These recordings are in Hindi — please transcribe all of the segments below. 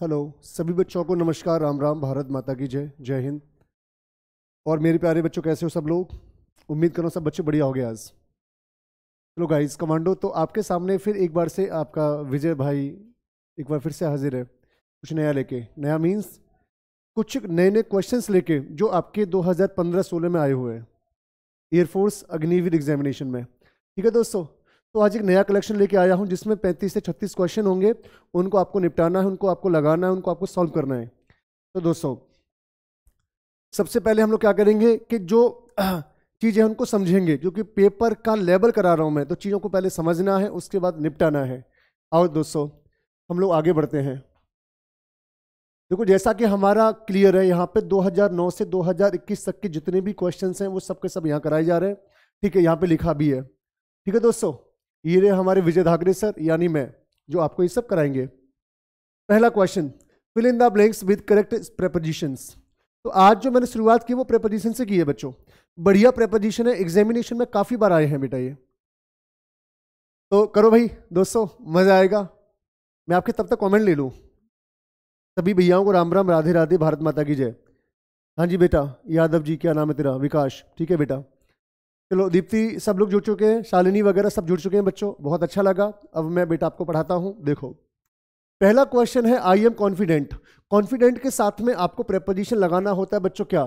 हेलो सभी बच्चों को नमस्कार राम राम भारत माता की जय जय हिंद और मेरे प्यारे बच्चों कैसे हो सब लोग उम्मीद करो सब बच्चे बढ़िया हो गए आज चलो तो गाइस कमांडो तो आपके सामने फिर एक बार से आपका विजय भाई एक बार फिर से हाजिर है कुछ नया लेके नया मीन्स कुछ नए नए क्वेश्चंस लेके जो आपके 2015-16 में आए हुए हैं एयरफोर्स अग्निवीर एग्जामिनेशन में ठीक है दोस्तों तो आज एक नया कलेक्शन लेके आया हूँ जिसमें 35 से 36 क्वेश्चन होंगे उनको आपको निपटाना है उनको आपको लगाना है उनको आपको सॉल्व करना है तो दोस्तों सबसे पहले हम लोग क्या करेंगे कि जो चीज़ें उनको समझेंगे क्योंकि पेपर का लेबल करा रहा हूँ मैं तो चीज़ों को पहले समझना है उसके बाद निपटाना है और दोस्तों हम लोग आगे बढ़ते हैं देखो जैसा कि हमारा क्लियर है यहाँ पे 2009 से 2021 तक के जितने भी क्वेश्चंस हैं वो सब के सब यहाँ कराए जा रहे हैं ठीक है यहाँ पे लिखा भी है ठीक है दोस्तों ये रहे हमारे विजय धाकरे सर यानी मैं जो आपको ये सब कराएंगे पहला question fill in the blanks with correct prepositions तो आज जो मैंने शुरुआत की वो प्रेपोजिशन से की है बच्चों बढ़िया प्रेपोजिशन है एग्जामिनेशन में काफ़ी बार आए हैं बेटा ये तो करो भाई दोस्तों मज़ा आएगा मैं आपके तब तक कमेंट ले लूँ सभी भैयाओं को राम राम राधे राधे भारत माता की जय हाँ जी बेटा यादव जी क्या नाम है तेरा विकास ठीक है बेटा चलो दीप्ति सब लोग जुड़ चुके हैं शालिनी वगैरह सब जुड़ चुके हैं बच्चों बहुत अच्छा लगा अब मैं बेटा आपको पढ़ाता हूँ देखो पहला क्वेश्चन है आई एम कॉन्फिडेंट कॉन्फिडेंट के साथ में आपको प्रेपोजिशन लगाना होता है बच्चों क्या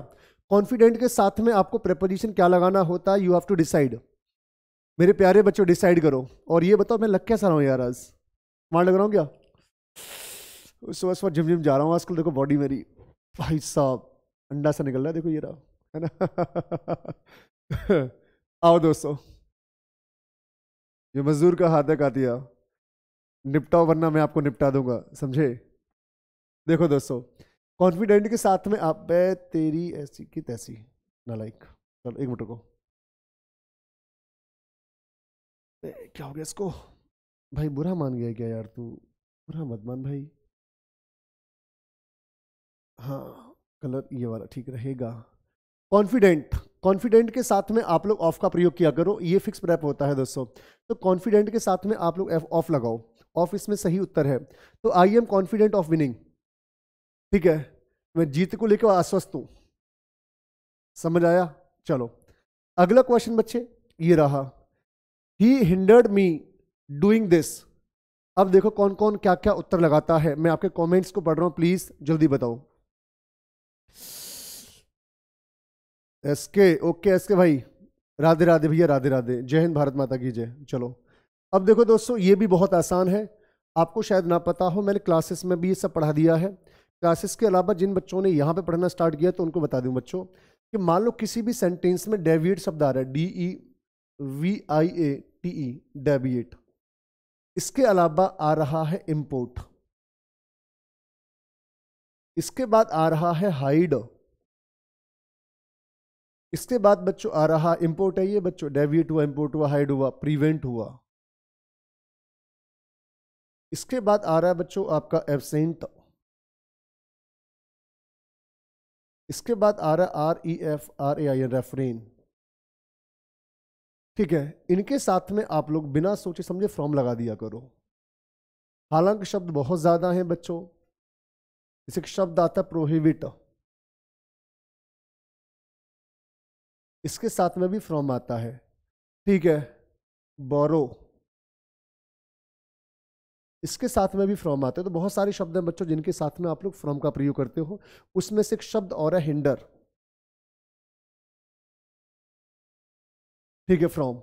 कॉन्फिडेंट के साथ में आपको प्रेपोजिशन क्या लगाना होता है यू हैव टू डिसाइड मेरे प्यारे बच्चों डिसाइड करो और ये बताओ मैं लग कैसा रहा हूँ यार आज वहाँ लग रहा हूँ क्या सुबह सुबह जिम जिम जा रहा हूँ आजकल देखो बॉडी मेरी भाई साहब अंडा सा निकल रहा है देखो ये रहा है ना आओ दोस्तों ये मजदूर का हाथ तक आती निपटाओ वरना मैं आपको निपटा दूंगा समझे देखो दोस्तों कॉन्फिडेंट के साथ में आप तेरी ऐसी की तैसी लाइक चलो एक मिनट को क्या हो गया इसको भाई बुरा मान गया क्या यार तू बुरा मत मान भाई हाँ कलर ये वाला ठीक रहेगा कॉन्फिडेंट कॉन्फिडेंट के साथ में आप लोग ऑफ का प्रयोग किया करो ये फिक्स प्रैप होता है दोस्तों तो कॉन्फिडेंट के साथ में आप लोग ऑफ लगाओ ऑफ इसमें सही उत्तर है तो I am confident of winning ठीक है मैं जीत को लेकर आश्वस्त हूं समझ आया चलो अगला क्वेश्चन बच्चे ये रहा he hindered me doing this अब देखो कौन कौन क्या क्या उत्तर लगाता है मैं आपके कमेंट्स को पढ़ रहा हूं प्लीज़ जल्दी बताओ एसके ओके एसके भाई राधे राधे भैया राधे राधे जय हिंद भारत माता की जय चलो अब देखो दोस्तों ये भी बहुत आसान है आपको शायद ना पता हो मैंने क्लासेस में भी ये सब पढ़ा दिया है क्लासेस के अलावा जिन बच्चों ने यहाँ पे पढ़ना स्टार्ट किया तो उनको बता दूँ बच्चों कि मान लो किसी भी सेंटेंस में डेविएट शब्द आ रहा है D E V I A T E deviate इसके अलावा आ रहा है इम्पोर्ट इसके बाद आ रहा है हाइड इसके बाद बच्चों आ रहा इम्पोर्ट है ये बच्चों डेविएट हुआ इम्पोर्ट हुआ हाइड हुआ प्रिवेंट हुआ इसके बाद आ रहा है बच्चों आपका एबसेंट इसके बाद आ रहा है R E F R A I N refrain ठीक है इनके साथ में आप लोग बिना सोचे समझे फॉर्म लगा दिया करो हालांकि शब्द बहुत ज़्यादा हैं बच्चों इसे शब्द आता प्रोहिबिट इसके साथ में भी फ्रॉम आता है ठीक है बोरो इसके साथ में भी फ्रॉम आते हैं तो बहुत सारे शब्द हैं बच्चों जिनके साथ में आप लोग फ्रॉम का प्रयोग करते हो उसमें से एक शब्द और है हिंडर ठीक है फ्रॉम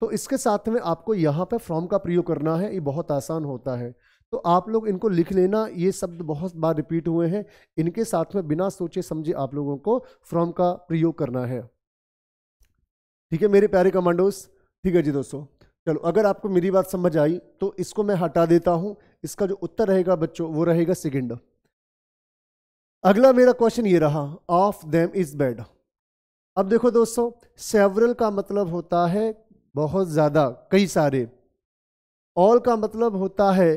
तो इसके साथ में आपको यहाँ पे फ्रॉम का प्रयोग करना है ये बहुत आसान होता है तो आप लोग इनको लिख लेना ये शब्द बहुत बार रिपीट हुए हैं इनके साथ में बिना सोचे समझे आप लोगों को फ्रॉम का प्रयोग करना है ठीक है मेरे प्यारे कमांडोस ठीक है जी दोस्तों चलो अगर आपको मेरी बात समझ आई तो इसको मैं हटा देता हूं इसका जो उत्तर रहेगा बच्चों वो रहेगा सेकेंड अगला मेरा क्वेश्चन ये रहा ऑफ देम इज बेड अब देखो दोस्तों सेवरल का मतलब होता है बहुत ज़्यादा कई सारे ऑल का मतलब होता है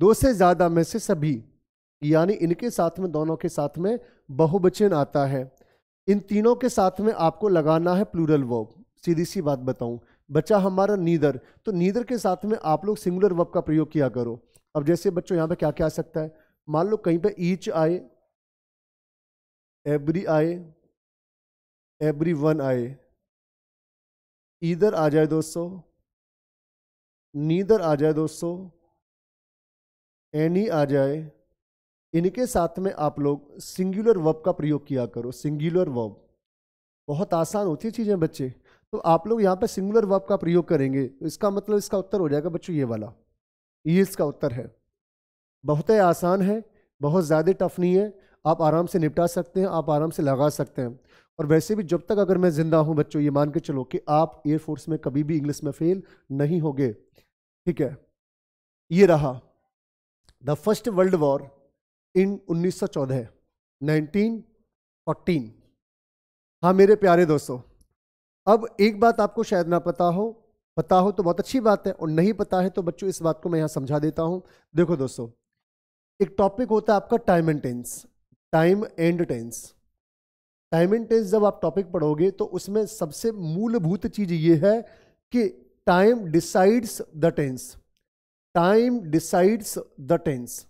दो से ज़्यादा में से सभी यानी इनके साथ में दोनों के साथ में बहुवचन आता है इन तीनों के साथ में आपको लगाना है प्लूरल वर्ब सीधी सी बात बताऊं बच्चा हमारा नीदर तो नीदर के साथ में आप लोग सिंगुलर वर्ब का प्रयोग किया करो अब जैसे बच्चों यहाँ पे क्या क्या आ सकता है मान लो कहीं पे ईच आए एवरी आए एवरी वन आए ईदर आ जाए दोस्तों नीदर आ जाए दोस्तों एनी आ जाए इनके साथ में आप लोग सिंगुलर वर्ब का प्रयोग किया करो सिंगुलर वर्ब बहुत आसान होती है चीज़ें बच्चे तो आप लोग यहाँ पे सिंगुलर वर्ब का प्रयोग करेंगे तो इसका मतलब इसका उत्तर हो जाएगा बच्चों ये वाला ये इसका उत्तर है बहुत ही आसान है बहुत ज़्यादा टफ नहीं है आप आराम से निपटा सकते हैं आप आराम से लगा सकते हैं और वैसे भी जब तक अगर मैं ज़िंदा हूँ बच्चों ये मान के चलो कि आप एयरफोर्स में कभी भी इंग्लिश में फेल नहीं होगे ठीक है ये रहा the first world war in nineteen 1914 हाँ मेरे प्यारे दोस्तों अब एक बात आपको शायद ना पता हो पता हो तो बहुत अच्छी बात है और नहीं पता है तो बच्चों इस बात को मैं यहां समझा देता हूं देखो दोस्तों एक टॉपिक होता है आपका time and tense time and tense time and tense जब आप टॉपिक पढ़ोगे तो उसमें सबसे मूलभूत चीज ये है कि time decides the tense time decides the tense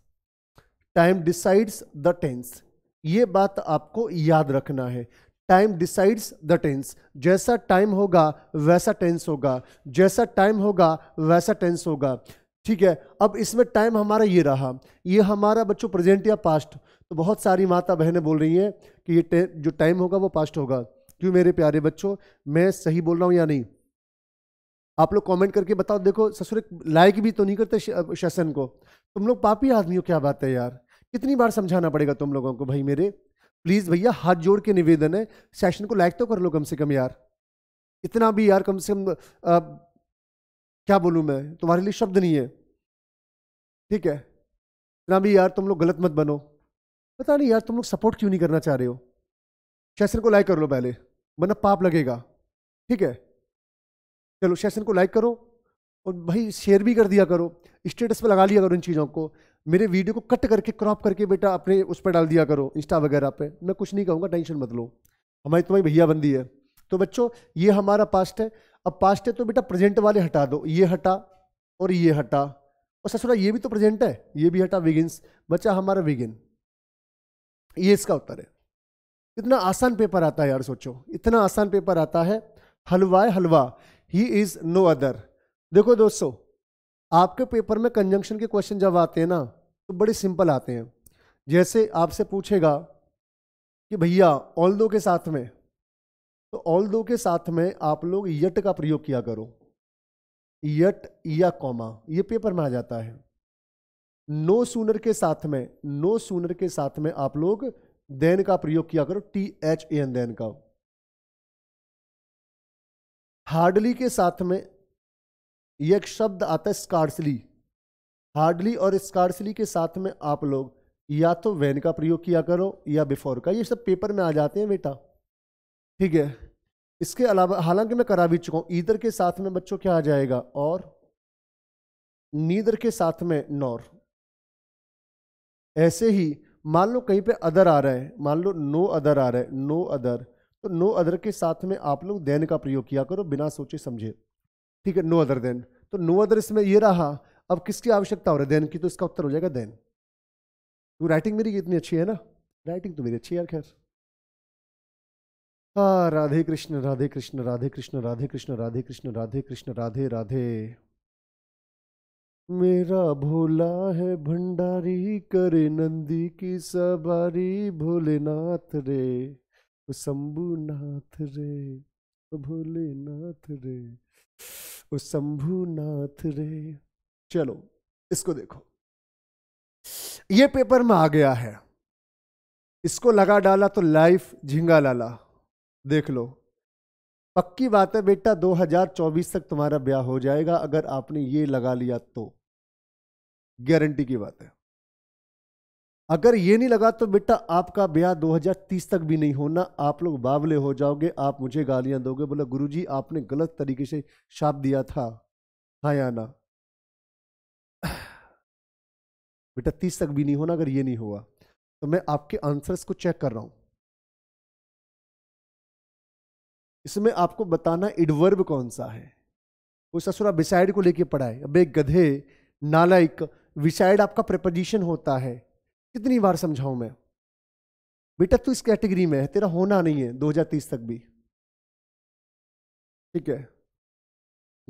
time decides the tense ये बात आपको याद रखना है टाइम डिसाइड्स द टेंस जैसा टाइम होगा वैसा टेंस होगा जैसा टाइम होगा वैसा टेंस होगा ठीक है अब इसमें टाइम हमारा ये रहा ये हमारा बच्चों प्रेजेंट या पास्ट तो बहुत सारी माता बहनें बोल रही हैं कि ये जो टाइम होगा वो पास्ट होगा क्यों मेरे प्यारे बच्चों मैं सही बोल रहा हूँ या नहीं आप लोग कमेंट करके बताओ देखो ससुर लाइक भी तो नहीं करते शासन को तुम लोग पापी आदमी हो क्या बात है यार कितनी बार समझाना पड़ेगा तुम लोगों को भाई मेरे प्लीज़ भैया हाथ जोड़ के निवेदन है सेशन को लाइक तो कर लो कम से कम यार इतना भी यार कम से कम आ, क्या बोलू मैं तुम्हारे लिए शब्द नहीं है ठीक है इतना भी यार तुम लोग गलत मत बनो पता नहीं यार तुम लोग सपोर्ट क्यों नहीं करना चाह रहे हो सेशन को लाइक कर लो पहले वरना पाप लगेगा ठीक है चलो सेशन को लाइक करो और भाई शेयर भी कर दिया करो स्टेटस पे लगा लिया करो इन चीज़ों को मेरे वीडियो को कट करके क्रॉप करके बेटा अपने उस पर डाल दिया करो इंस्टा वगैरह पे मैं कुछ नहीं कहूँगा टेंशन मत लो हमारी तुम्हारी भैया बंदी है तो बच्चों ये हमारा पास्ट है अब पास्ट है तो बेटा प्रेजेंट वाले हटा दो ये हटा और ये हटा और ससुरा ये भी तो प्रेजेंट है ये भी हटा विगिन्स बच्चा हमारा विगिन ये इसका उत्तर है इतना आसान पेपर आता है यार सोचो इतना आसान पेपर आता है हलवा है हलवा ही इज़ नो अदर देखो दोस्तों आपके पेपर में कंजंक्शन के क्वेश्चन जब आते हैं ना तो बड़े सिंपल आते हैं जैसे आपसे पूछेगा कि भैया ऑल दो के साथ में तो ऑल दो के साथ में आप लोग यट का प्रयोग किया करो यट या कॉमा ये पेपर में आ जाता है नो सूनर के साथ में नो सूनर के साथ में आप लोग देन का प्रयोग किया करो टी एच एन देन का हार्डली के साथ में एक शब्द आता है स्कार्सली हार्डली और स्कार्सली के साथ में आप लोग या तो वैन का प्रयोग किया करो या बिफोर का ये सब पेपर में आ जाते हैं बेटा ठीक है इसके अलावा हालांकि मैं करा भी चुका हूँ ईदर के साथ में बच्चों क्या आ जाएगा और नीदर के साथ में नॉर ऐसे ही मान लो कहीं पे अदर आ रहा है मान लो नो अदर आ रहा है नो अदर तो नो अदर के साथ में आप लोग देन का प्रयोग किया करो बिना सोचे समझे ठीक है नो अदर देन तो नो अदर इसमें ये रहा अब किसकी आवश्यकता हो रहा है देन की तो इसका उत्तर हो जाएगा देन तो राइटिंग मेरी इतनी अच्छी है ना राइटिंग तो मेरी अच्छी है खैर हाँ, राधे कृष्ण राधे कृष्ण राधे कृष्ण राधे कृष्ण राधे कृष्ण राधे कृष्ण राधे राधे मेरा भोला है भंडारी करे नंदी की सवारी भोलेनाथ रे शंभुनाथ रे भोलेनाथ रे ओ नाथ रे चलो इसको देखो ये पेपर में आ गया है इसको लगा डाला तो लाइफ झिंगा लाला देख लो पक्की बात है बेटा 2024 तक तुम्हारा ब्याह हो जाएगा अगर आपने ये लगा लिया तो गारंटी की बात है अगर ये नहीं लगा तो बेटा आपका ब्याह 2030 तक भी नहीं होना आप लोग बावले हो जाओगे आप मुझे गालियां दोगे बोला गुरुजी आपने गलत तरीके से शाप दिया था हाँ या ना बेटा तीस तक भी नहीं होना अगर ये नहीं हुआ तो मैं आपके आंसर्स को चेक कर रहा हूं इसमें आपको बताना इडवर्ब कौन सा है वो ससुरा बिसाइड को लेके पढ़ाए अब एक गधे नालाइक विसाइड आपका प्रपोजिशन होता है कितनी बार समझाऊं मैं बेटा तू इस कैटेगरी में है तेरा होना नहीं है 2030 तक भी ठीक है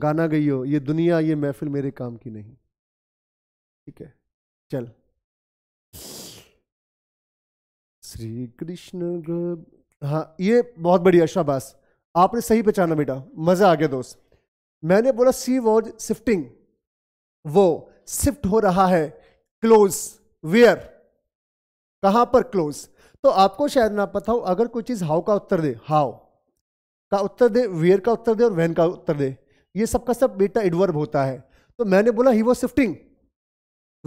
गाना गई हो ये दुनिया ये महफिल मेरे काम की नहीं ठीक है चल श्री कृष्ण हाँ ये बहुत बढ़िया शाबाश आपने सही पहचाना बेटा मजा आ गया दोस्त मैंने बोला सी वॉज शिफ्टिंग वो शिफ्ट हो रहा है क्लोज वेयर कहां पर क्लोज तो आपको शायद ना पता हो अगर कोई चीज़ हाउ का उत्तर दे हाउ का उत्तर दे वेयर का उत्तर दे और वैन का उत्तर दे ये सबका सब बेटा एडवर्ब होता है तो मैंने बोला ही वो शिफ्टिंग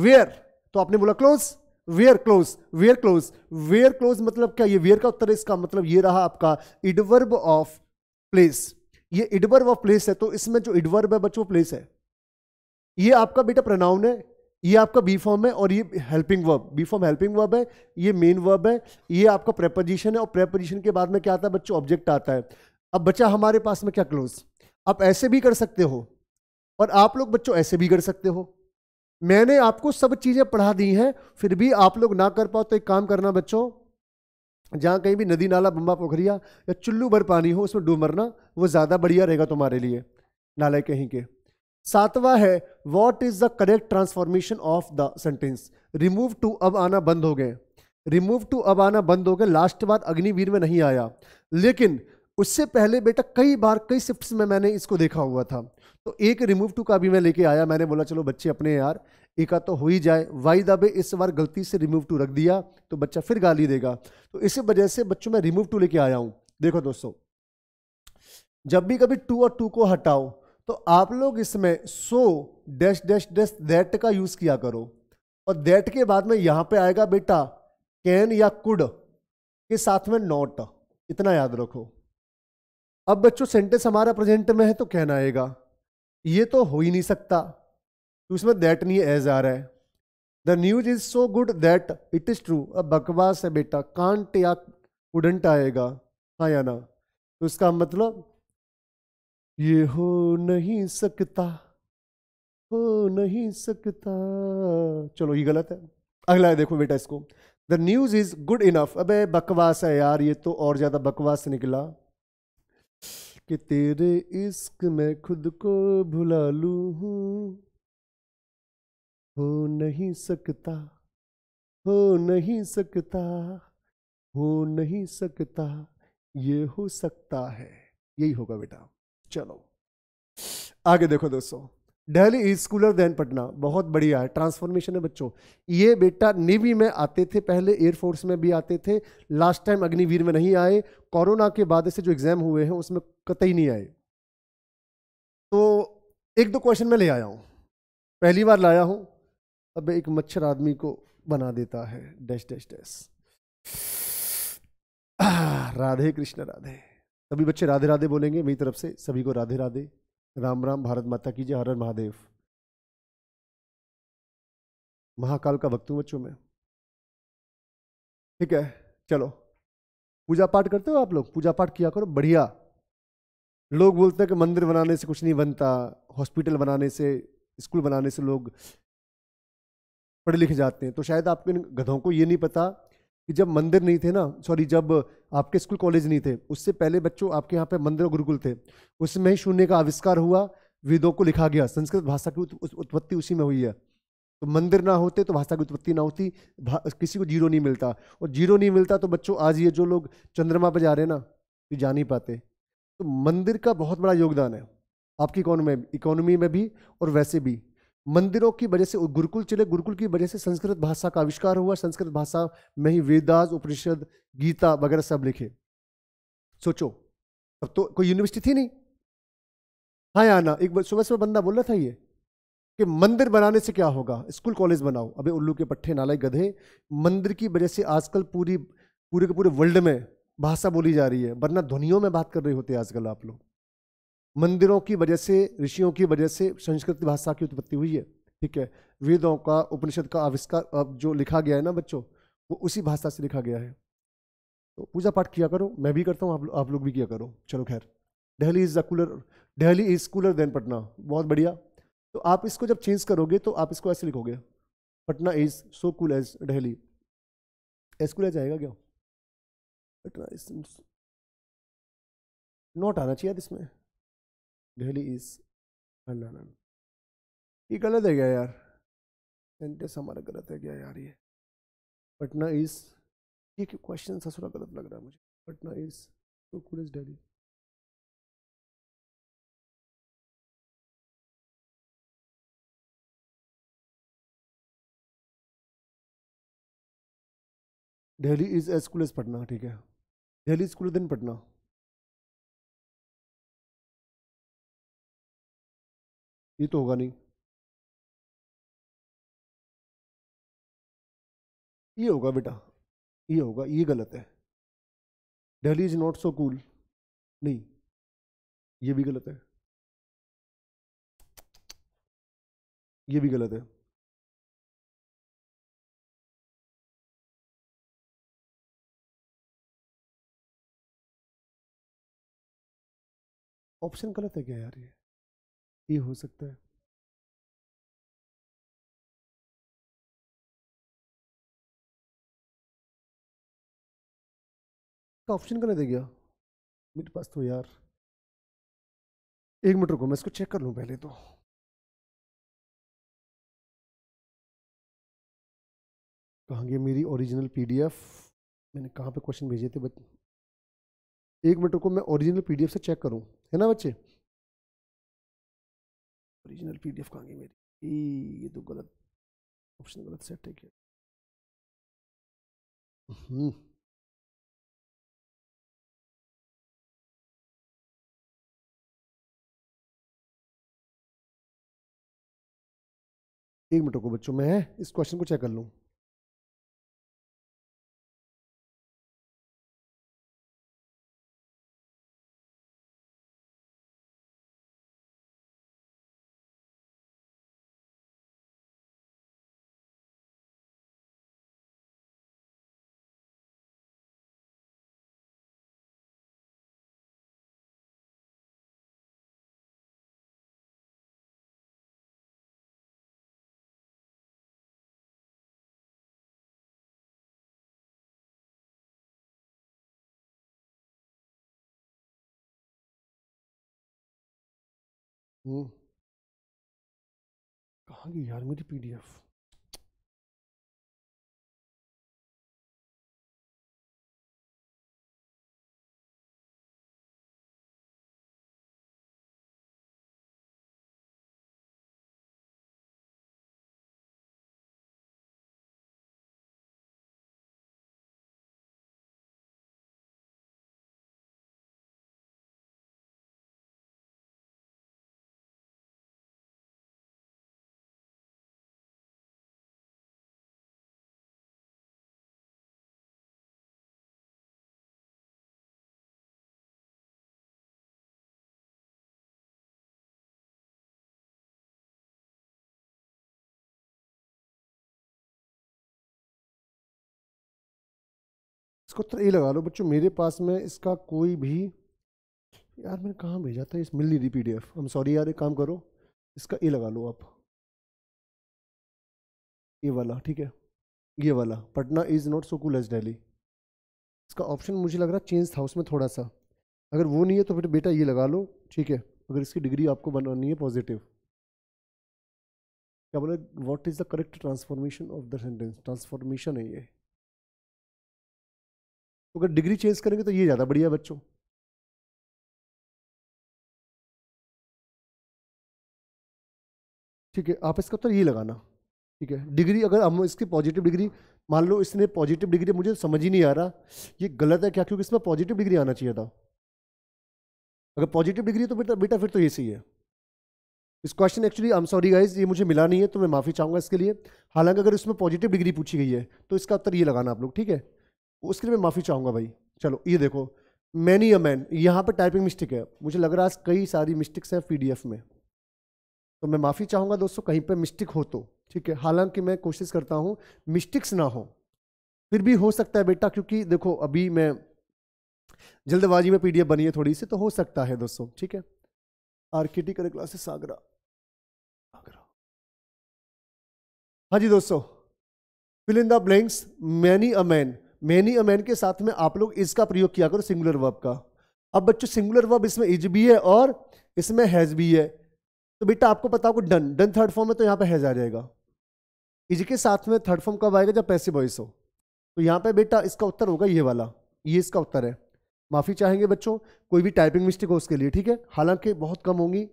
वेयर तो आपने बोला close wear close wear close wear close मतलब क्या ये वेयर का उत्तर है इसका मतलब ये रहा आपका इडवर्ब ऑफ प्लेस ये इडवर्ब ऑफ प्लेस है तो इसमें जो इडवर्ब है बच्चों प्लेस है ये आपका बेटा प्रनाउन है ये आपका बी फॉर्म है और ये helping verb be form helping verb है ये मेन वर्ब है ये आपका प्रेपोजिशन है और प्रेपोजिशन के बाद में क्या आता है बच्चों ऑब्जेक्ट आता है अब बच्चा हमारे पास में क्या क्लोज आप ऐसे भी कर सकते हो और आप लोग बच्चों ऐसे भी कर सकते हो मैंने आपको सब चीज़ें पढ़ा दी हैं फिर भी आप लोग ना कर पाओ तो एक काम करना बच्चों जहाँ कहीं भी नदी नाला बम्बा पोखरिया या चुल्लू भर पानी हो उसमें डूब मरना वो ज़्यादा बढ़िया रहेगा तुम्हारे लिए नाले कहीं के सातवां है what is the correct transformation of the sentence remove two अब आना बंद हो गए रिमूव टू अब आना बंद हो गए लास्ट बार अग्निवीर में नहीं आया लेकिन उससे पहले बेटा कई बार कई शिफ्ट में मैंने इसको देखा हुआ था तो एक रिमूव टू का भी मैं लेके आया मैंने बोला चलो बच्चे अपने यार एका तो हो ही जाए वाई दबे इस बार गलती से रिमूव टू रख दिया तो बच्चा फिर गाली देगा तो इसी वजह से बच्चों में रिमूव टू लेके आया हूँ देखो दोस्तों जब भी कभी टू और टू को हटाओ तो आप लोग इसमें so dash dash dash that का यूज़ किया करो और दैट के बाद में यहाँ पे आएगा बेटा कैन या कुड के साथ में नॉट इतना याद रखो अब बच्चों सेंटेंस हमारा प्रेजेंट में है तो कैन आएगा ये तो हो ही नहीं सकता तो इसमें दैट नहीं एज आ रहा है the news is so good that it is true अब बकवास है बेटा कांट या उडंट आएगा हाँ या ना तो इसका मतलब ये हो नहीं सकता हो नहीं सकता चलो ये गलत है अगला है देखो बेटा इसको the news is good enough अबे बकवास है यार ये तो और ज्यादा बकवास निकला कि तेरे इश्क में खुद को भुला लू हूं हो नहीं सकता हो नहीं सकता हो नहीं सकता ये हो सकता है यही होगा बेटा चलो आगे देखो दोस्तों Delhi is cooler than Patna बहुत बढ़िया है ट्रांसफॉर्मेशन है बच्चों ये बेटा नेवी में आते थे पहले एयरफोर्स में भी आते थे लास्ट टाइम अग्निवीर में नहीं आए कोरोना के बाद से जो एग्जाम हुए हैं उसमें कतई नहीं आए तो एक दो क्वेश्चन मैं ले आया हूँ पहली बार लाया हूँ अब एक मच्छर आदमी को बना देता है dash dash dash Radhe Krishna Radhe सभी बच्चे राधे राधे बोलेंगे मेरी तरफ से सभी को राधे राधे राम राम भारत माता की जय हर महादेव महाकाल का वक्त हूँ बच्चों में ठीक है चलो पूजा पाठ करते हो आप लोग पूजा पाठ किया करो बढ़िया लोग बोलते हैं कि मंदिर बनाने से कुछ नहीं बनता हॉस्पिटल बनाने से स्कूल बनाने से लोग पढ़े लिखे जाते हैं तो शायद आपके गधों को ये नहीं पता कि जब मंदिर नहीं थे ना सॉरी जब आपके स्कूल कॉलेज नहीं थे उससे पहले बच्चों आपके यहाँ पे मंदिर और गुरुकुल थे उसमें ही शून्य का आविष्कार हुआ वेदों को लिखा गया संस्कृत भाषा की उत्पत्ति उसी में हुई है तो मंदिर ना होते तो भाषा की उत्पत्ति ना होती किसी को जीरो नहीं मिलता और जीरो नहीं मिलता तो बच्चों आज ये जो लोग चंद्रमा पर जा रहे हैं ना ये जा नहीं पाते तो मंदिर का बहुत बड़ा योगदान है आपकी इकोनॉमी इकोनॉमी में भी और वैसे भी मंदिरों की वजह से गुरुकुल चले गुरुकुल की वजह से संस्कृत भाषा का आविष्कार हुआ संस्कृत भाषा में ही वेदास उपनिषद गीता वगैरह सब लिखे सोचो अब तो कोई यूनिवर्सिटी थी नहीं हाँ या ना एक सुबह सुबह बंदा बोल रहा था ये कि मंदिर बनाने से क्या होगा स्कूल कॉलेज बनाओ अबे उल्लू के पट्टे नाले गधे मंदिर की वजह से आजकल पूरी पूरे के पूरे वर्ल्ड में भाषा बोली जा रही है वरना ध्वनियों में बात कर रहे होते आजकल आप लोग मंदिरों की वजह से ऋषियों की वजह से संस्कृत भाषा की उत्पत्ति हुई है ठीक है वेदों का उपनिषद का आविष्कार जो लिखा गया है ना बच्चों वो उसी भाषा से लिखा गया है तो पूजा पाठ किया करो मैं भी करता हूँ आप, आप लोग भी किया करो चलो खैर Delhi is the cooler Delhi is cooler than Patna बहुत बढ़िया तो आप इसको जब चेंज करोगे तो आप इसको ऐसे लिखोगे Patna is so cool as Delhi as cool as आएगा क्या पटना इज नोट आना चाहिए इसमें डेली इज हंडानन ये गलत है क्या यार सेंटेंस हमारा गलत है क्या यार ये पटना इज ये क्वेश्चन सा थोड़ा गलत लग रहा है मुझे Patna is too is Delhi Delhi is as cool is Patna ठीक है Delhi is cooler than Patna ये तो होगा नहीं ये होगा बेटा ये होगा ये गलत है Delhi is not so cool नहीं ये भी गलत है ये भी गलत है ऑप्शन गलत है क्या यार ये ये हो सकता है ऑप्शन गलत दे गया मेरे पास तो यार एक मिनट रुको मैं इसको चेक कर लूं पहले तो कहाँ गया मेरी ओरिजिनल पीडीएफ मैंने कहाँ पे क्वेश्चन भेजे थे बच्चे एक मिनट रुको मैं ओरिजिनल पीडीएफ से चेक करूँ है ना बच्चे ओरिजिनल पी डी एफ कहाँ गई मेरी ई ये तो गलत ऑप्शन गलत सेट है क्या हम्म। एक मिनट को बच्चों मैं इस क्वेश्चन को चेक कर लूँ हम्म। कहाँ गई यार मेरी पीडीएफ इसको तो ये लगा लो बच्चों मेरे पास में इसका कोई भी यार मैंने कहाँ भेजा था इस मिल नहीं रही पी डी एफ सॉरी यार एक काम करो इसका ये लगा लो आप ये वाला ठीक है ये वाला Patna is not so cool as Delhi इसका ऑप्शन मुझे लग रहा है चेंज था उसमें थोड़ा सा अगर वो नहीं है तो फिर बेटा ये लगा लो ठीक है अगर इसकी डिग्री आपको बनानी है पॉजिटिव क्या बोला what is the correct transformation of the sentence transformation है ये तो अगर डिग्री चेंज करेंगे तो ये ज़्यादा बढ़िया बच्चों ठीक है आप इसका उत्तर ये लगाना ठीक है डिग्री अगर हम इसकी पॉजिटिव डिग्री मान लो इसने पॉजिटिव डिग्री मुझे समझ ही नहीं आ रहा ये गलत है क्या क्योंकि इसमें पॉजिटिव डिग्री आना चाहिए था अगर पॉजिटिव डिग्री तो बेटा बेटा फिर तो ये सही है इस question actually I am sorry guys ये मुझे मिला नहीं है तो मैं माफ़ी चाहूँगा इसके लिए हालांकि अगर इसमें पॉजिटिव डिग्री पूछी गई है तो इसका उत्तर ये लगाना आप लोग ठीक है उसके लिए मैं माफ़ी चाहूँगा भाई चलो ये देखो मैनी अ मैन यहाँ पर टाइपिंग मिस्टेक है मुझे लग रहा है कई सारी मिस्टेक्स हैं पी में तो मैं माफ़ी चाहूँगा दोस्तों कहीं पर मिस्टेक हो तो ठीक है हालांकि मैं कोशिश करता हूँ मिस्टेक्स ना हो फिर भी हो सकता है बेटा क्योंकि देखो अभी मैं जल्दबाजी में पी बनी है थोड़ी सी तो हो सकता है दोस्तों ठीक है आर्किटी करे क्लासेस सागरा आगरा हाँ जी दोस्तों fill in the blanks many a man many और मैन के साथ में आप लोग इसका प्रयोग किया करो सिंगुलर वर्ब का अब बच्चों सिंगुलर वर्ब इसमें इज भी है और इसमें हैज़ भी है तो बेटा आपको पता होगा डन डन थर्ड फॉर्म में तो यहाँ पे हैज़ आ जाएगा इज के साथ में थर्ड फॉर्म कब आएगा जब पैसे बॉइस हो तो यहाँ पे बेटा इसका उत्तर होगा ये वाला ये इसका उत्तर है माफ़ी चाहेंगे बच्चों कोई भी टाइपिंग मिस्टेक हो उसके लिए ठीक है हालांकि बहुत कम होंगी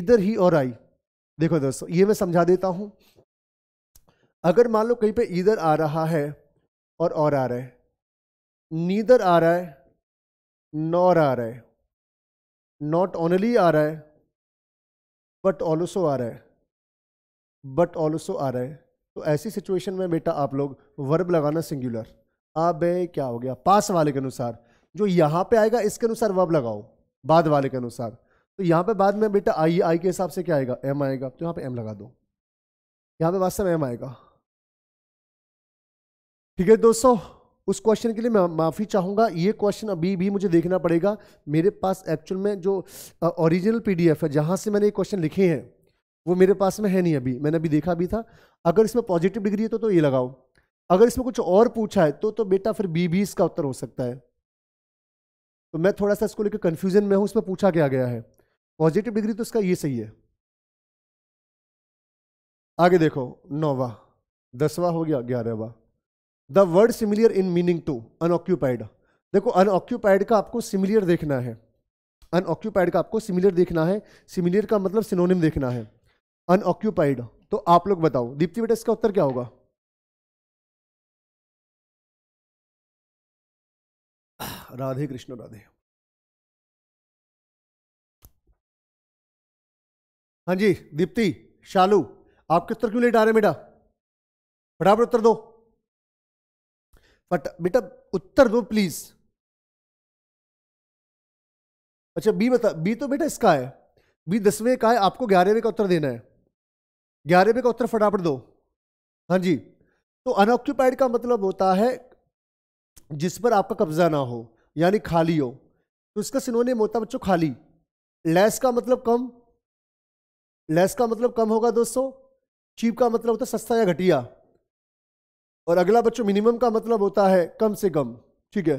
इधर ही और आई देखो दोस्तों ये मैं समझा देता हूँ अगर मान लो कहीं पर इधर आ रहा है और और आ रहा है नीदर आ रहा है नॉर आ रहा है नॉट ओनली आ रहा है बट ऑल्सो आ रहा है बट ऑल्सो आ रहा है तो ऐसी सिचुएशन में बेटा आप लोग वर्ब लगाना सिंगुलर अब क्या हो गया पास वाले के अनुसार जो यहाँ पे आएगा इसके अनुसार वर्ब लगाओ बाद वाले के अनुसार तो यहाँ पे बाद में बेटा आई आई के हिसाब से क्या आएगा एम आएगा तो यहाँ पे एम लगा दो यहाँ पे वास्तव में एम आएगा ठीक है दोस्तों उस क्वेश्चन के लिए मैं माफ़ी चाहूँगा ये क्वेश्चन अभी भी मुझे देखना पड़ेगा मेरे पास एक्चुअल में जो ओरिजिनल पीडीएफ है जहाँ से मैंने ये क्वेश्चन लिखे हैं वो मेरे पास में है नहीं अभी मैंने अभी देखा भी था अगर इसमें पॉजिटिव डिग्री है तो तो ये लगाओ अगर इसमें कुछ और पूछा है तो तो बेटा फिर बी भी इसका उत्तर हो सकता है तो मैं थोड़ा सा इसको लेकर कन्फ्यूजन में हूँ उसमें पूछा क्या गया है पॉजिटिव डिग्री तो इसका ये सही है आगे देखो नौवा दसवा हो गया ग्यारहवा the word similar in meaning to unoccupied देखो अनऑक्यूपाइड का आपको सिमिलियर देखना है अनऑक्यूपाइड का आपको सिमिलियर देखना है सिमिलियर का मतलब सिनोनिम देखना है अनऑक्यूपाइड तो आप लोग बताओ दीप्ति बेटा इसका उत्तर क्या होगा राधे कृष्ण राधे हाँ जी दीप्ति शालू आपके उत्तर क्यों लेट आ रहे बेटा फटाफट उत्तर दो फट बेटा उत्तर दो प्लीज अच्छा बी बता बी तो बेटा इसका है बी दसवें का है आपको ग्यारहवें का उत्तर देना है ग्यारहवें का उत्तर फटाफट दो हाँ जी तो अनऑक्यूपाइड का मतलब होता है जिस पर आपका कब्जा ना हो यानी खाली हो तो इसका सिनोनिम होता है बच्चों खाली लेस का मतलब कम लेस का मतलब कम होगा दोस्तों चीप का मतलब होता है सस्ता या घटिया और अगला बच्चों मिनिमम का मतलब होता है कम से कम ठीक है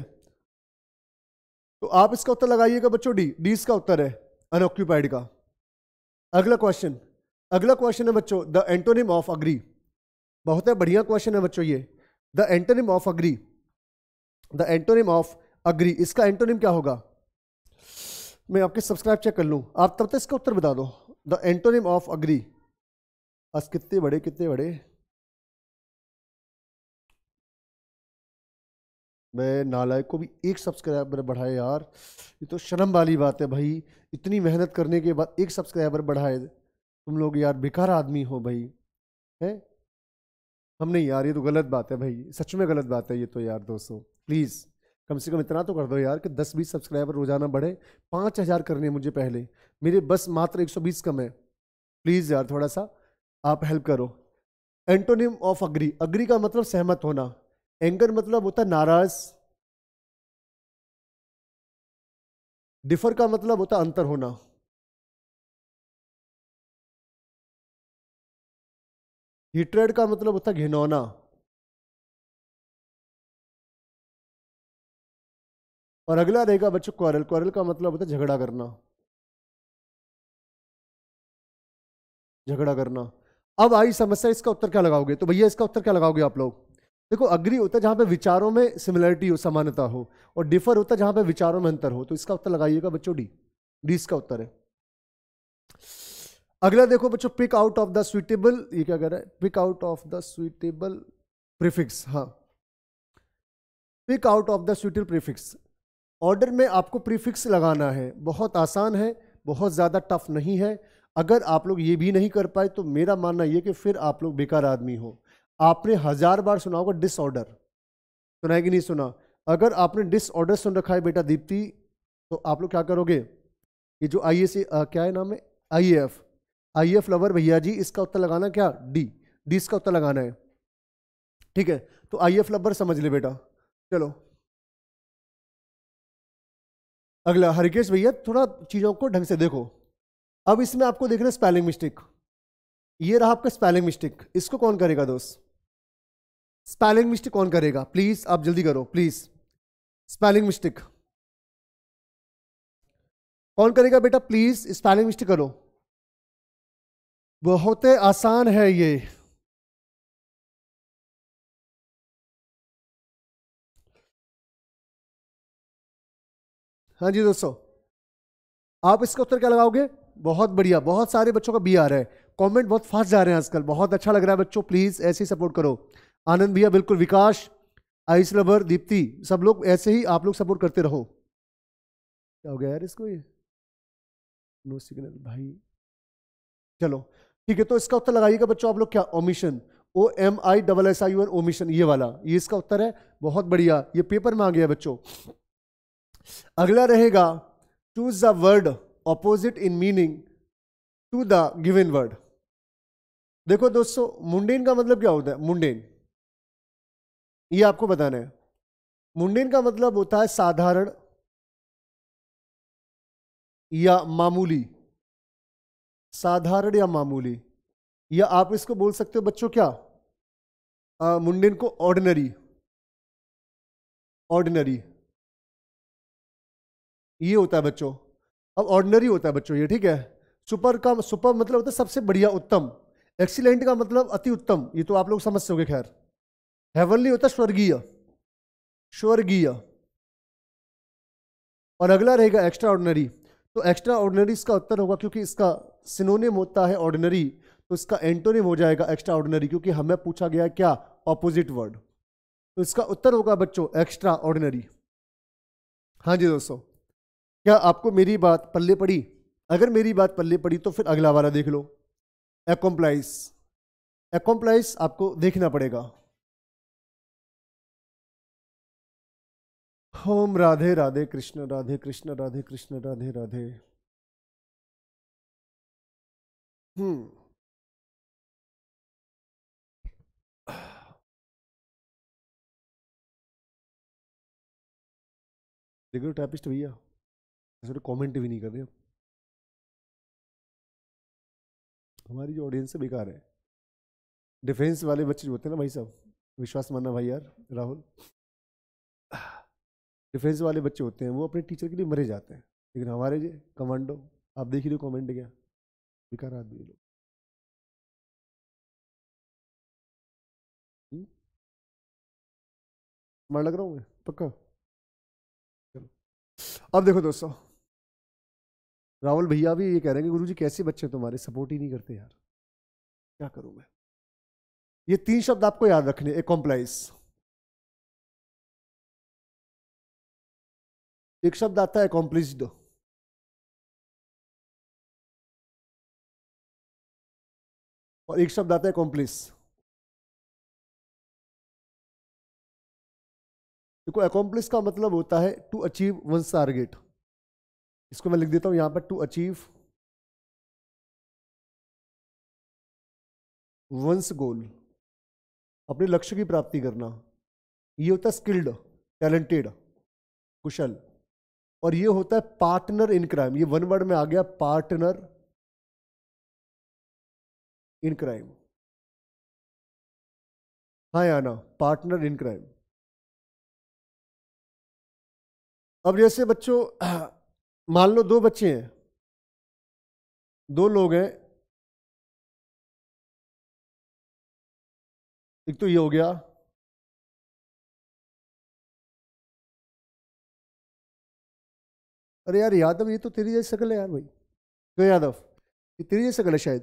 तो आप इसका उत्तर लगाइएगा बच्चों डी डी इसका उत्तर है अनऑक्यूपाइड का अगला क्वेश्चन अगला क्वेश्चन है बच्चों द एंटोनिम ऑफ अग्री बहुत है बढ़िया क्वेश्चन है बच्चों ये the antonym of agree the antonym of agree इसका एंटोनिम क्या होगा मैं आपके सब्सक्राइब चेक कर लूँ आप तब तक इसका उत्तर बता दो द एंटोनिम ऑफ अग्री बस कितने बड़े कितने बड़े मैं नालायक को भी एक सब्सक्राइबर बढ़ाए यार ये तो शर्म वाली बात है भाई इतनी मेहनत करने के बाद एक सब्सक्राइबर बढ़ाए तुम लोग यार बेकार आदमी हो भाई है नहीं यार ये तो गलत बात है भाई सच में गलत बात है ये तो यार दोस्तों प्लीज़ कम से कम इतना तो कर दो यार कि दस बीस सब्सक्राइबर रोजाना बढ़े पाँच हज़ार करने मुझे पहले मेरे बस मात्र एक सौ बीस कम है प्लीज़ यार थोड़ा सा आप हेल्प करो एंटोनिम ऑफ अग्री अग्री का मतलब सहमत होना एंगर मतलब होता है नाराज डिफर का मतलब होता है अंतर होना हिटरेड का मतलब होता है घिनौना और अगला रहेगा बच्चों क्वारल क्वारल का मतलब होता है झगड़ा करना झगड़ा करना अब आई समस्या इसका उत्तर क्या लगाओगे तो भैया इसका उत्तर क्या लगाओगे आप लोग देखो अग्री होता है जहाँ पे विचारों में सिमिलरिटी हो समानता हो और डिफर होता है जहाँ पे विचारों में अंतर हो तो इसका उत्तर लगाइएगा बच्चों डी डी इसका उत्तर है अगला देखो बच्चों pick out of the suitable ये क्या कह रहा है pick out of the suitable prefix हाँ pick out of the suitable prefix order में आपको प्रीफिक्स लगाना है बहुत आसान है बहुत ज़्यादा टफ नहीं है अगर आप लोग ये भी नहीं कर पाए तो मेरा मानना यह कि फिर आप लोग बेकार आदमी हो आपने हजार बार सुना होगा डिसऑर्डर सुना है कि नहीं सुना अगर आपने डिसऑर्डर सुन रखा है बेटा दीप्ति तो आप लोग क्या करोगे ये जो आई एस क्या है नाम है I F I F lover भैया जी इसका उत्तर लगाना क्या डी डी इसका उत्तर लगाना है ठीक है तो आई एफ लवर समझ ले बेटा चलो अगला हरिकेश भैया थोड़ा चीज़ों को ढंग से देखो अब इसमें आपको देखना स्पेलिंग मिस्टेक ये रहा आपका स्पेलिंग मिस्टेक इसको कौन करेगा दोस्त स्पेलिंग मिस्टेक कौन करेगा प्लीज आप जल्दी करो प्लीज स्पेलिंग मिस्टेक कौन करेगा बेटा प्लीज स्पेलिंग मिस्टेक करो बहुत आसान है ये हाँ जी दोस्तों आप इसका उत्तर क्या लगाओगे बहुत बढ़िया बहुत सारे बच्चों का बी आ रहा है कमेंट बहुत फास्ट जा रहे हैं आजकल बहुत अच्छा लग रहा है बच्चों प्लीज़ ऐसे ही सपोर्ट करो आनंद भैया बिल्कुल विकास आइस रबर दीप्ति सब लोग ऐसे ही आप लोग सपोर्ट करते रहो क्या हो गया यार इसको ये नो सिग्नल भाई चलो ठीक है तो इसका उत्तर लगाइएगा बच्चों आप लोग क्या omission O M I double S I N omission ये वाला ये इसका उत्तर है बहुत बढ़िया ये पेपर में आ गया बच्चों अगला रहेगा choose the word opposite in meaning to the given word देखो दोस्तों मुंडेन का मतलब क्या होता है मुंडेन ये आपको बताना है मुंडेन का मतलब होता है साधारण या मामूली साधारण या मामूली या आप इसको बोल सकते हो बच्चों क्या आ, मुंडेन को ऑर्डिनरी ऑर्डिनरी ये होता है बच्चों अब ऑर्डिनरी होता है बच्चों ये ठीक है सुपर का सुपर मतलब होता है सबसे बढ़िया उत्तम एक्सीलेंट का मतलब अति उत्तम ये तो आप लोग समझ सकोगे खैर हेवनली होता स्वर्गीय स्वर्गीय और अगला रहेगा एक्स्ट्रा ऑर्डनरी तो एक्स्ट्रा ऑर्डनरी इसका उत्तर होगा क्योंकि इसका सिनोनिम होता है ऑर्डनरी तो इसका एंटोनिम हो जाएगा एक्स्ट्रा ऑर्डनरी क्योंकि हमें पूछा गया क्या ऑपोजिट वर्ड तो इसका उत्तर होगा बच्चों एक्स्ट्रा ऑर्डनरी हाँ जी दोस्तों क्या आपको मेरी बात पल्ले पड़ी अगर मेरी बात पल्ले पड़ी तो फिर अगला वाला देख लो एक्म्प्लाइस एक्म्प्लाइस आपको देखना पड़ेगा ओम राधे राधे कृष्ण राधे कृष्ण राधे कृष्ण राधे राधे हम्म देख रहे टैपिस्ट भैया सर कमेंट तो भी नहीं कर रहे हमारी जो ऑडियंस है बेकार है डिफेंस वाले बच्चे जो होते हैं ना भाई साहब विश्वास मानना भाई यार राहुल डिफेंस वाले बच्चे होते हैं वो अपने टीचर के लिए मरे जाते हैं लेकिन हमारे कमांडो आप देख ही लो कमेंट क्या बेकार आदमी लोग हम्म? मार लग रहा हूँ मैं पक्का चलो अब देखो दोस्तों राहुल भैया भी ये कह रहे हैं कि गुरुजी कैसे बच्चे तुम्हारे सपोर्ट ही नहीं करते यार क्या करूँ मैं ये तीन शब्द आपको याद रखने एक कॉम्प्लाइज एक शब्द आता है कॉम्प्लिस्ड और एक शब्द आता है कॉम्प्लिस देखो अकॉम्प्लिस का मतलब होता है टू अचीव वन टारगेट इसको मैं लिख देता हूं यहां पर टू अचीव वंस गोल अपने लक्ष्य की प्राप्ति करना ये होता है स्किल्ड टैलेंटेड कुशल और ये होता है पार्टनर इन क्राइम ये वन वर्ड में आ गया पार्टनर इन क्राइम हाँ या ना पार्टनर इन क्राइम अब जैसे बच्चों मान लो दो बच्चे हैं दो लोग हैं एक तो ये हो गया अरे यार यादव ये तो तेरी जैसी शक्ल है यार भाई क्यों यादव ये तेरी जैसी शक्ल है शायद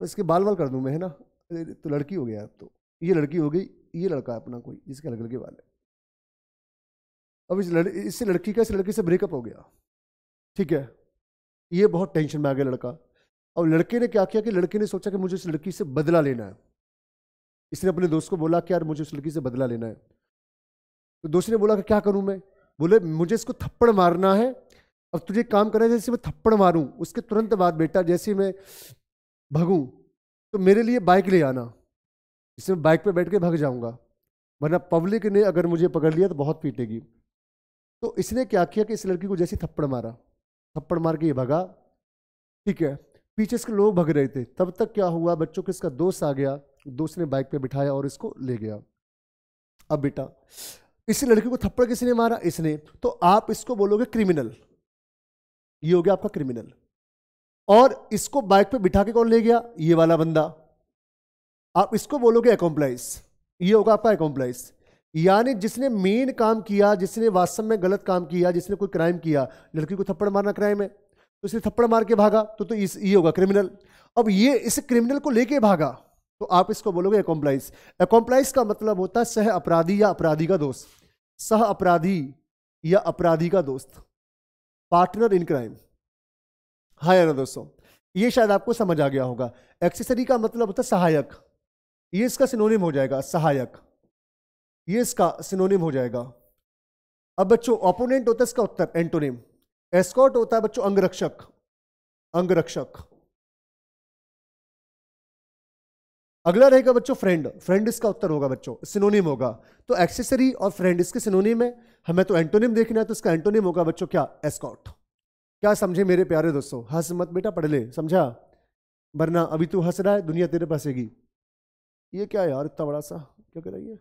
तो इसके बाल बाल कर दूँ मैं है ना अरे तो लड़की हो गया अब तो ये लड़की हो गई ये लड़का है अपना कोई जिसके अलग अलग बाल है अब इस लड़ इस लड़की का इस लड़की से ब्रेकअप हो गया ठीक है ये बहुत टेंशन में आ गया लड़का और लड़के ने क्या किया कि लड़के ने सोचा कि मुझे उस लड़की से बदला लेना है इसने अपने दोस्त को बोला कि यार मुझे उस लड़की से बदला लेना है तो दोस्त ने बोला कि क्या करूं मैं बोले मुझे इसको थप्पड़ मारना है अब तुझे काम करा जैसे मैं थप्पड़ मारूं उसके तुरंत बाद बेटा जैसे मैं भगूं तो मेरे लिए बाइक ले आना इससे मैं बाइक पे बैठ के भाग जाऊंगा वरना पब्लिक ने अगर मुझे पकड़ लिया तो बहुत पीटेगी तो इसने क्या किया कि इस लड़की को जैसे थप्पड़ मारा थप्पड़ मार के ये भगा ठीक है पीछे इसके लोग भग रहे थे तब तक क्या हुआ बच्चों को इसका दोस्त आ गया दोस्त ने बाइक पे बिठाया और इसको ले गया अब बेटा इस लड़की को थप्पड़ किसी ने मारा इसने तो आप इसको बोलोगे क्रिमिनल ये हो गया आपका क्रिमिनल और इसको बाइक पे बिठा के कौन ले गया ये वाला बंदा आप इसको बोलोगे अकॉम्प्लाइज ये होगा आपका अकॉम्प्लाइज यानी जिसने मेन काम किया जिसने वास्तव में गलत काम किया जिसने कोई क्राइम किया लड़की को थप्पड़ मारना क्राइम है तो इसने थप्पड़ मार के भागा तो तो इस ये होगा क्रिमिनल अब ये इस क्रिमिनल को लेके भागा तो आप इसको बोलोगे अकॉम्प्लाइज अकॉम्प्लाइज का मतलब होता है सह अपराधी या अपराधी का दोस्त सह अपराधी या अपराधी का दोस्त पार्टनर इन क्राइम हाँ यार दोस्तों ये शायद आपको समझ आ गया होगा एक्सेसरी का मतलब होता है सहायक ये इसका सिनोनिम हो जाएगा सहायक ये इसका सिनोनिम हो जाएगा अब बच्चों ओपोनेंट होता है इसका उत्तर एंटोनिम एस्कॉट होता है बच्चों अंगरक्षक अंगरक्षक अगला रहेगा बच्चों फ्रेंड फ्रेंड इसका उत्तर होगा बच्चों सिनोनिम होगा तो एक्सेसरी और फ्रेंड इसके सिनोनिम है हमें तो एंटोनिम देखना है तो इसका एंटोनिम होगा बच्चों क्या एस्कॉट क्या समझे मेरे प्यारे दोस्तों हंस मत बेटा पढ़ ले समझा वरना अभी तू हंस रहा है दुनिया तेरे पास हैगी ये क्या यार इतना बड़ा सा क्या कर रही है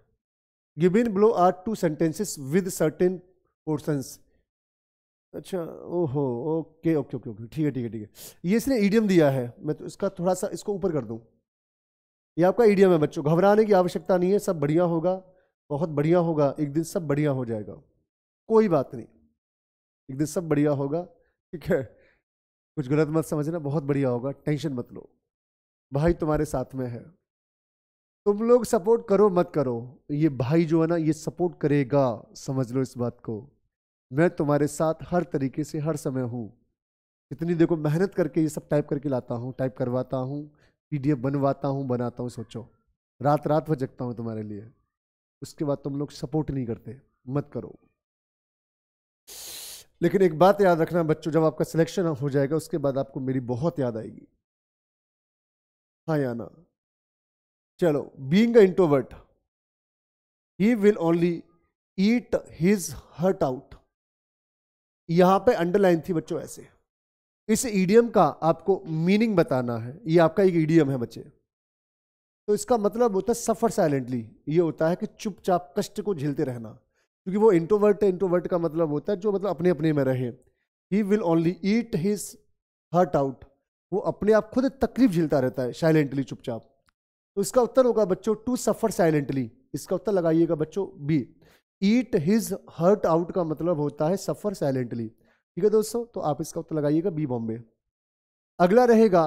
given below are two sentences with certain portions अच्छा ओहो ओके ओके ओके ओके ठीक है ठीक है ठीक है ये इसने ईडियम दिया है मैं तो इसका थोड़ा सा इसको ऊपर कर दूँ ये आपका ईडियम है बच्चों घबराने की आवश्यकता नहीं है सब बढ़िया होगा बहुत बढ़िया होगा एक दिन सब बढ़िया हो जाएगा कोई बात नहीं एक दिन सब बढ़िया होगा ठीक है कुछ गलत मत समझना बहुत बढ़िया होगा टेंशन मत लो भाई तुम्हारे साथ में है तुम लोग सपोर्ट करो मत करो ये भाई जो है ना ये सपोर्ट करेगा समझ लो इस बात को मैं तुम्हारे साथ हर तरीके से हर समय हूँ इतनी देखो मेहनत करके ये सब टाइप करके लाता हूँ टाइप करवाता हूँ पीडीएफ बनवाता हूँ बनाता हूँ सोचो रात रात भर जगता हूँ तुम्हारे लिए उसके बाद तुम लोग सपोर्ट नहीं करते मत करो लेकिन एक बात याद रखना बच्चों जब आपका सिलेक्शन हो जाएगा उसके बाद आपको मेरी बहुत याद आएगी हाँ या ना चलो being introvert he will only eat his heart out यहां पे अंडरलाइन थी बच्चों ऐसे इस ईडियम का आपको मीनिंग बताना है ये आपका एक ईडियम है बच्चे तो इसका मतलब होता है सफ़र साइलेंटली ये होता है कि चुपचाप कष्ट को झेलते रहना क्योंकि वो इंट्रोवर्ट है इंट्रोवर्ट का मतलब होता है जो मतलब अपने अपने में रहे he will only eat his heart out वो अपने आप खुद तकलीफ झेलता रहता है साइलेंटली चुपचाप तो इसका उत्तर होगा बच्चों टू सफ़र साइलेंटली इसका उत्तर लगाइएगा बच्चों be eat his heart out का मतलब होता है सफ़र साइलेंटली ठीक है दोस्तों तो आप इसका उत्तर लगाइएगा बी बॉम्बे अगला रहेगा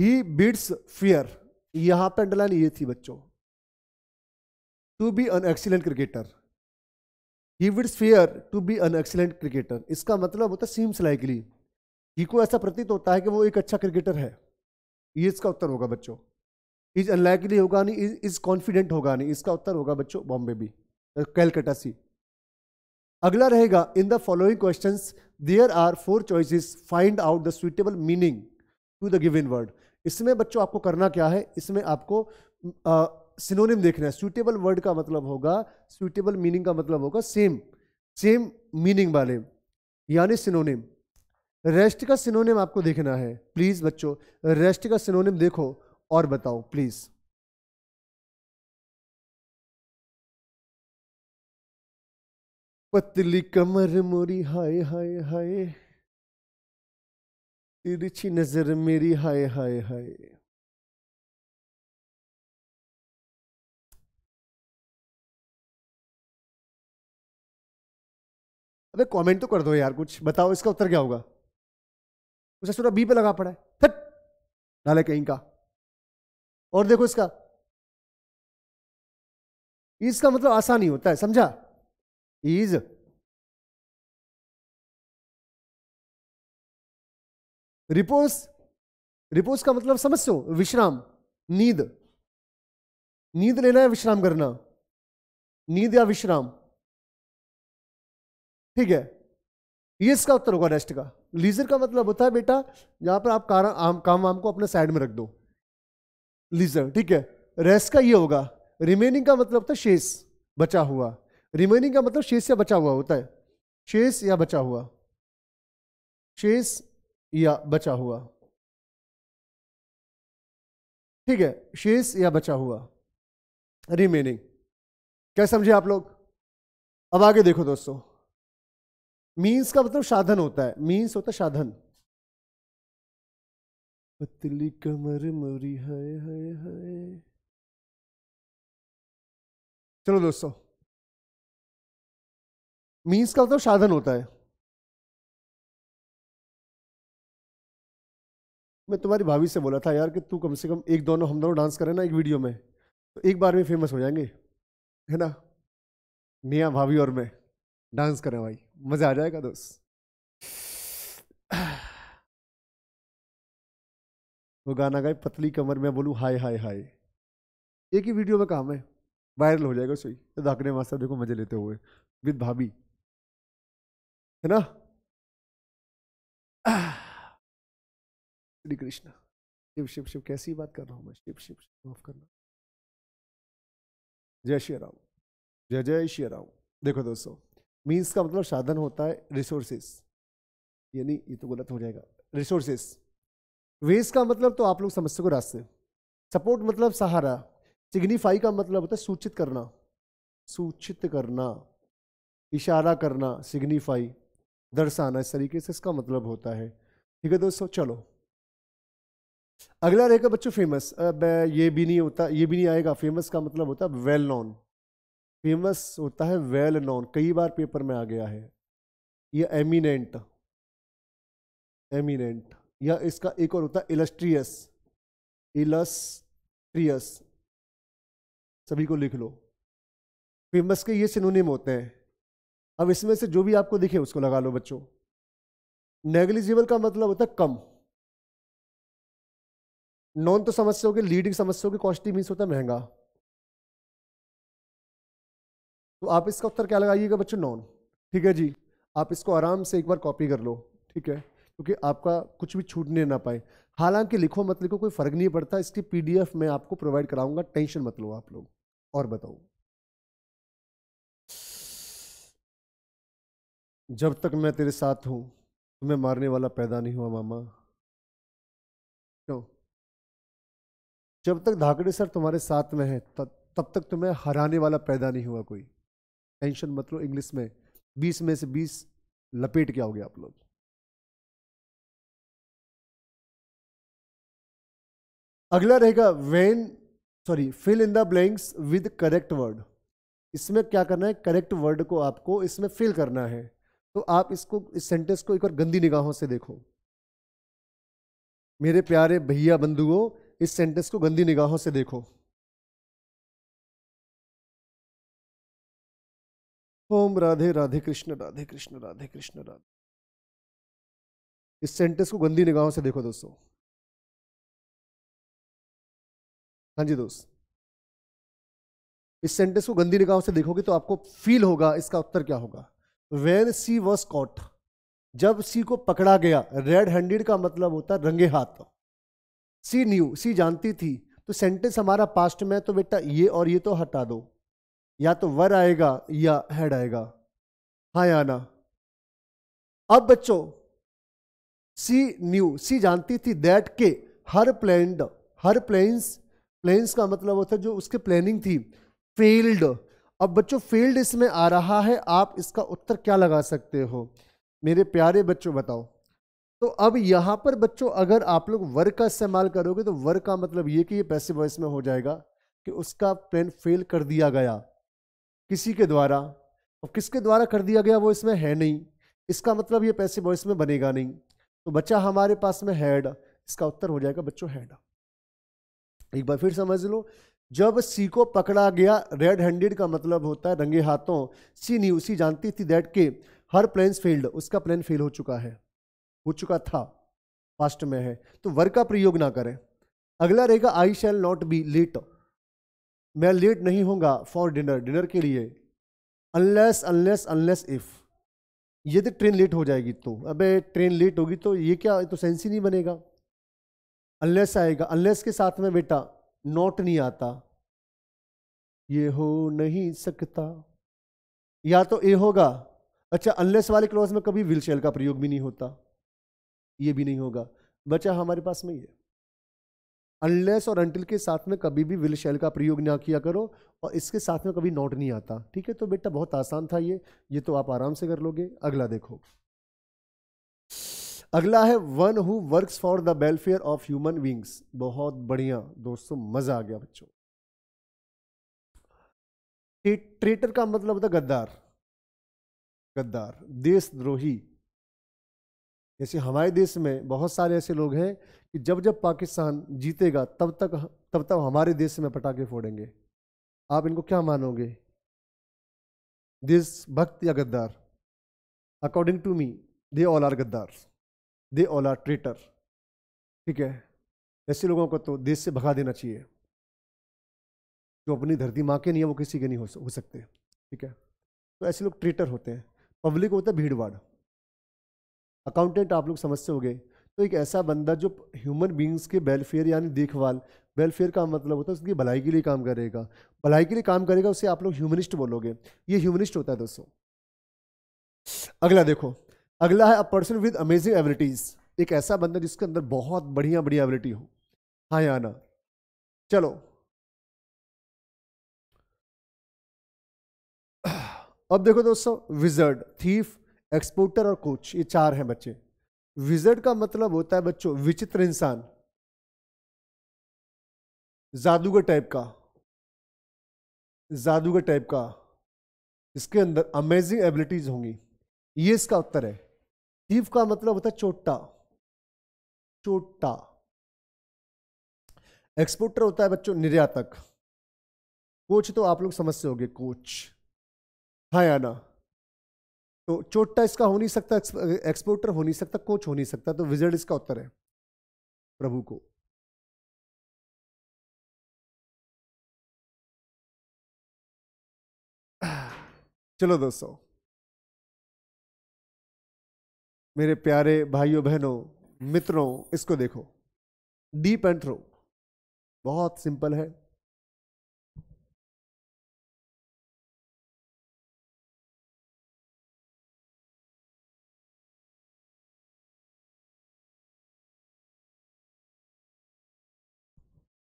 ही बीट्स फियर यहां पर अंडरलाइन ये थी बच्चों to be an excellent cricketer he bids fair to be an excellent cricketer इसका मतलब होता है सीम्स लाइकली ही को ऐसा प्रतीत होता है कि वो एक अच्छा क्रिकेटर है ये इसका उत्तर होगा बच्चों इज अनलाइकली होगा नहीं इज कॉन्फिडेंट होगा नहीं इसका उत्तर होगा बच्चों बॉम्बे भी कैलकटा सी अगला रहेगा in the following question there are four choices find out the suitable meaning to the given word इसमें बच्चों आपको करना क्या है इसमें आपको सिनोनिम देखना है सुइटेबल वर्ड का मतलब होगा सुइटेबल मीनिंग का मतलब होगा सेम सेम मीनिंग वाले यानी सिनोनिम रेस्ट का सिनोनिम आपको देखना है प्लीज़ बच्चों रेस्ट का सिनोनिम देखो और बताओ प्लीज़ पतली कमर मोरी हाय हाय हाय तिरछी नजर मेरी हाय हाय हाय अबे कमेंट तो कर दो यार कुछ बताओ इसका उत्तर क्या होगा उसे सुना बी पे लगा पड़ा है थट नाले कहीं का और देखो इसका इसका मतलब आसान ही होता है समझा इज रिपोज रिपोज का मतलब समझो विश्राम नींद नींद लेना है विश्राम करना नींद या विश्राम ठीक है ये इसका उत्तर होगा रेस्ट का लीजर का मतलब होता है बेटा यहां पर आप कार, आम, काम वाम को अपने साइड में रख दो लीजर ठीक है रेस्ट का ये होगा रिमेनिंग का मतलब होता है शेष बचा हुआ रिमेनिंग का मतलब शेष या बचा हुआ होता है शेष या बचा हुआ शेष या बचा हुआ ठीक है शेष या बचा हुआ रिमेनिंग क्या समझे आप लोग अब आगे देखो दोस्तों मीन्स का मतलब साधन होता है मीन्स होता है साधन पतली कमर मोरी हाय हाय हाय चलो दोस्तों मीन्स का मतलब साधन होता है मैं तुम्हारी भाभी से बोला था यार कि तू कम से कम एक दोनों हम दोनों डांस करें ना एक वीडियो में तो एक बार में फेमस हो जाएंगे है ना निया भाभी और मैं डांस करें भाई मज़ा आ जाएगा दोस्त वो गाना गाए पतली कमर में बोलूँ हाय हाय हाय एक ही वीडियो में काम है वायरल हो जाएगा सही तो धाकने मास्टर देखो मज़े लेते हुए विद भाभी है ना श्री कृष्ण शिव शिव शिव कैसी बात कर रहा हूं मैं शिव शिव शिव माफ करना जय श्री राम जय जय श्री राम देखो दोस्तों मीन्स का मतलब साधन होता है रिसोर्सेस यानी ये तो गलत हो जाएगा रिसोर्सेस वेस का मतलब तो आप लोग समझ सको रास्ते सपोर्ट मतलब सहारा सिग्निफाई का मतलब होता है सूचित करना सूचित करना इशारा करना सिग्निफाई दर्शाना इस तरीके से इसका मतलब होता है ठीक है दोस्तों चलो अगला रहेगा बच्चों फेमस अब ये भी नहीं होता ये भी नहीं आएगा फेमस का मतलब होता है वेल नॉन फेमस होता है वेल नॉन कई बार पेपर में आ गया है यह एमिनेंट एमिनेंट या इसका एक और होता है इलस्ट्रियस इलस्ट्रियस सभी को लिख लो फेमस के ये सिनोनिम होते हैं अब इसमें से जो भी आपको दिखे उसको लगा लो बच्चों नेग्लिजिबल का मतलब होता है कम नॉन तो समस्याओं के लीडिंग समस्याओं के कॉस्टली मीन्स होता है महंगा तो आप इसका उत्तर क्या लगाइएगा बच्चों नॉन ठीक है जी आप इसको आराम से एक बार कॉपी कर लो ठीक है क्योंकि आपका कुछ भी छूटने ना पाए हालांकि लिखो मत लिखो कोई फ़र्क नहीं पड़ता इसकी पीडीएफ मैं आपको प्रोवाइड कराऊंगा टेंशन मत लो आप लोग और बताओ जब तक मैं तेरे साथ हूँ तुम्हें मारने वाला पैदा नहीं हुआ मामा क्यों जब तक धाकड़े सर तुम्हारे साथ में है तब तक तुम्हें हराने वाला पैदा नहीं हुआ कोई टेंशन मत लो इंग्लिश में बीस में से बीस लपेट के आओगे आप लोग अगला रहेगा when sorry fill in the blanks with correct word इसमें क्या करना है करेक्ट वर्ड को आपको इसमें फिल करना है तो आप इसको इस सेंटेंस को एक बार गंदी निगाहों से देखो मेरे प्यारे भैया बंधुओं इस सेंटेंस को गंदी निगाहों से देखो ओम राधे राधे कृष्ण राधे कृष्ण राधे कृष्ण राधे इस सेंटेंस को गंदी निगाहों से देखो दोस्तों हाँ जी दोस्त इस सेंटेंस को गंदी निगाहों से देखोगे तो आपको फील होगा इसका उत्तर क्या होगा वेन सी वॉज कॉट जब सी को पकड़ा गया रेड हैंडेड का मतलब होता है रंगे हाथ सी न्यू सी जानती थी तो सेंटेंस हमारा पास्ट में तो बेटा ये और ये तो हटा दो या तो वर आएगा या हेड आएगा हाँ या ना अब बच्चों सी न्यू सी जानती थी दैट के her planned her plans plans का मतलब होता है जो उसके प्लानिंग थी फेल्ड अब बच्चों फील्ड इसमें आ रहा है आप इसका उत्तर क्या लगा सकते हो मेरे प्यारे बच्चों बताओ तो अब यहाँ पर बच्चों अगर आप लोग वर्ग का इस्तेमाल करोगे तो वर्ग का मतलब ये कि ये पैसे वॉइस में हो जाएगा कि उसका प्लान फेल कर दिया गया किसी के द्वारा और किसके द्वारा कर दिया गया वो इसमें है नहीं इसका मतलब ये पैसे वॉइस में बनेगा नहीं तो बच्चा हमारे पास में हैड इसका उत्तर हो जाएगा बच्चों हैड एक बार फिर समझ लो जब सी को पकड़ा गया रेड हैंडेड का मतलब होता है रंगे हाथों सी नहीं उसी जानती थी दैट के हर प्लेन्स फेल्ड उसका प्लेन फेल हो चुका है हो चुका था फास्ट में है तो वर्ग का प्रयोग ना करें अगला रहेगा I shall not be late मैं लेट नहीं होगा फॉर डिनर डिनर के लिए अनलेस अनलेस अनलेस इफ यदि ट्रेन लेट हो जाएगी तो अबे ट्रेन लेट होगी तो ये क्या तो सेंस ही नहीं बनेगा अनलेस आएगा अनलेस के साथ में बेटा नोट नहीं आता ये हो नहीं सकता या तो ये होगा अच्छा अनलेस वाले क्लोज में कभी विल शेल का प्रयोग भी नहीं होता ये भी नहीं होगा बचा हमारे पास में ये अनलेस और अनटिल के साथ में कभी भी विल शेल का प्रयोग ना किया करो और इसके साथ में कभी नोट नहीं आता ठीक है तो बेटा बहुत आसान था ये ये तो आप आराम से कर लोगे अगला देखो अगला है one who works for the welfare of human beings बहुत बढ़िया दोस्तों मजा आ गया बच्चों ट्रेटर का मतलब होता गद्दार गद्दार देशद्रोही जैसे हमारे देश में बहुत सारे ऐसे लोग हैं कि जब जब पाकिस्तान जीतेगा तब तक तब तक हमारे देश में पटाखे फोड़ेंगे आप इनको क्या मानोगे देशभक्त या गद्दार according to me they all are गद्दार दे ऑल आर ट्रेटर ठीक है ऐसे लोगों को तो देश से भगा देना चाहिए जो अपनी धरती माँ के नहीं है वो किसी के नहीं हो सकते ठीक है तो ऐसे लोग ट्रेटर होते हैं पब्लिक होता है भीड़ भाड़ अकाउंटेंट आप लोग समझते गए तो एक ऐसा बंदा जो ह्यूमन बींग्स के वेलफेयर यानी देखभाल वेलफेयर का मतलब होता है उसकी भलाई के लिए काम करेगा भलाई के लिए काम करेगा उसे आप लोग ह्यूमनिस्ट बोलोगे ये ह्यूमनिस्ट होता है दोस्तों अगला देखो अगला है a person with amazing abilities एक ऐसा बंदा जिसके अंदर बहुत बढ़िया बढ़िया एबिलिटी हो हाँ या ना चलो अब देखो दोस्तों विजर्ड थीफ एक्सपोर्टर और कोच ये चार हैं बच्चे विजर्ड का मतलब होता है बच्चों विचित्र इंसान जादूगर टाइप का जादूगर टाइप का इसके अंदर अमेजिंग एबिलिटीज होंगी ये इसका उत्तर है दीव का मतलब होता है चोटा चोटा एक्सपोर्टर होता है बच्चों निर्यातक कोच तो आप लोग समझते होंगे कोच हाँ या ना तो चोटा इसका हो नहीं सकता एक्सपोर्टर हो नहीं सकता कोच हो नहीं सकता तो विजर्ड इसका उत्तर है प्रभु को चलो दोस्तों मेरे प्यारे भाइयों बहनों मित्रों इसको देखो डीप एंड थ्रो बहुत सिंपल है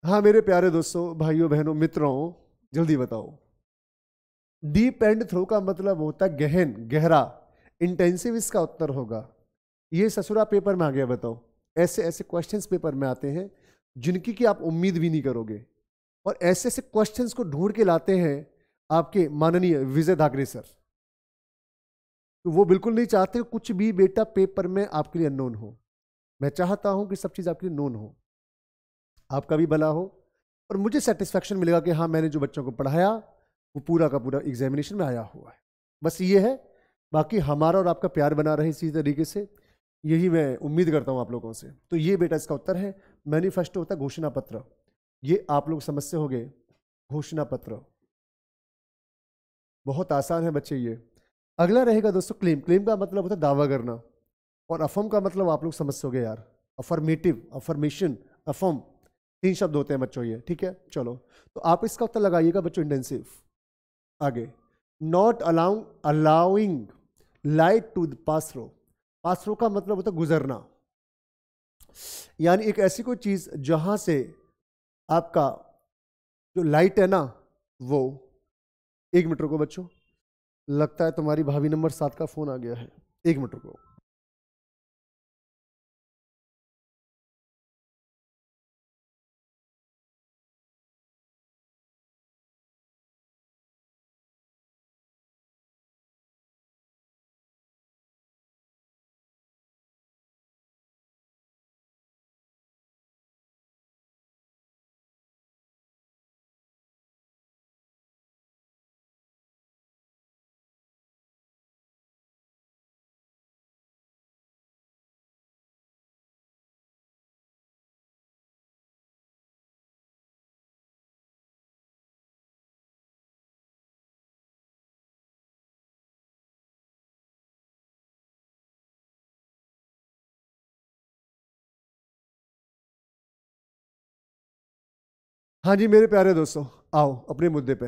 हाँ मेरे प्यारे दोस्तों भाइयों बहनों मित्रों जल्दी बताओ डीप एंड थ्रो का मतलब होता है गहन गहरा इंटेंसिव इसका उत्तर होगा ये ससुरा पेपर में आ गया बताओ ऐसे ऐसे क्वेश्चंस पेपर में आते हैं जिनकी कि आप उम्मीद भी नहीं करोगे और ऐसे ऐसे क्वेश्चंस को ढूंढ के लाते हैं आपके माननीय विजय धाकरे सर तो वो बिल्कुल नहीं चाहते कुछ भी बेटा पेपर में आपके लिए अननोन हो मैं चाहता हूं कि सब चीज़ आपके लिए नोन हो आपका भी भला हो और मुझे सेटिस्फेक्शन मिलेगा कि हाँ मैंने जो बच्चों को पढ़ाया वो पूरा का पूरा एग्जामिनेशन में आया हुआ है बस ये है बाकी हमारा और आपका प्यार बना रहे इसी तरीके से यही मैं उम्मीद करता हूँ आप लोगों से तो ये बेटा इसका उत्तर है मैनिफेस्टो होता है घोषणा पत्र ये आप लोग हो गए घोषणा पत्र बहुत आसान है बच्चे ये अगला रहेगा दोस्तों क्लेम क्लेम का मतलब होता है दावा करना और अफर्म का मतलब आप लोग समझोगे यार अफर्मेटिव अफर्मेशन अफर्म तीन शब्द होते हैं बच्चों ये ठीक है चलो तो आप इसका उत्तर लगाइएगा बच्चों इंटेंसिव आगे not allow allowing light to pass through pass through का मतलब होता है गुजरना यानी एक ऐसी कोई चीज़ जहां से आपका जो लाइट है ना वो एक मिनट को बच्चों लगता है तुम्हारी भाभी नंबर सात का फ़ोन आ गया है एक मिनट को हाँ जी मेरे प्यारे दोस्तों आओ अपने मुद्दे पे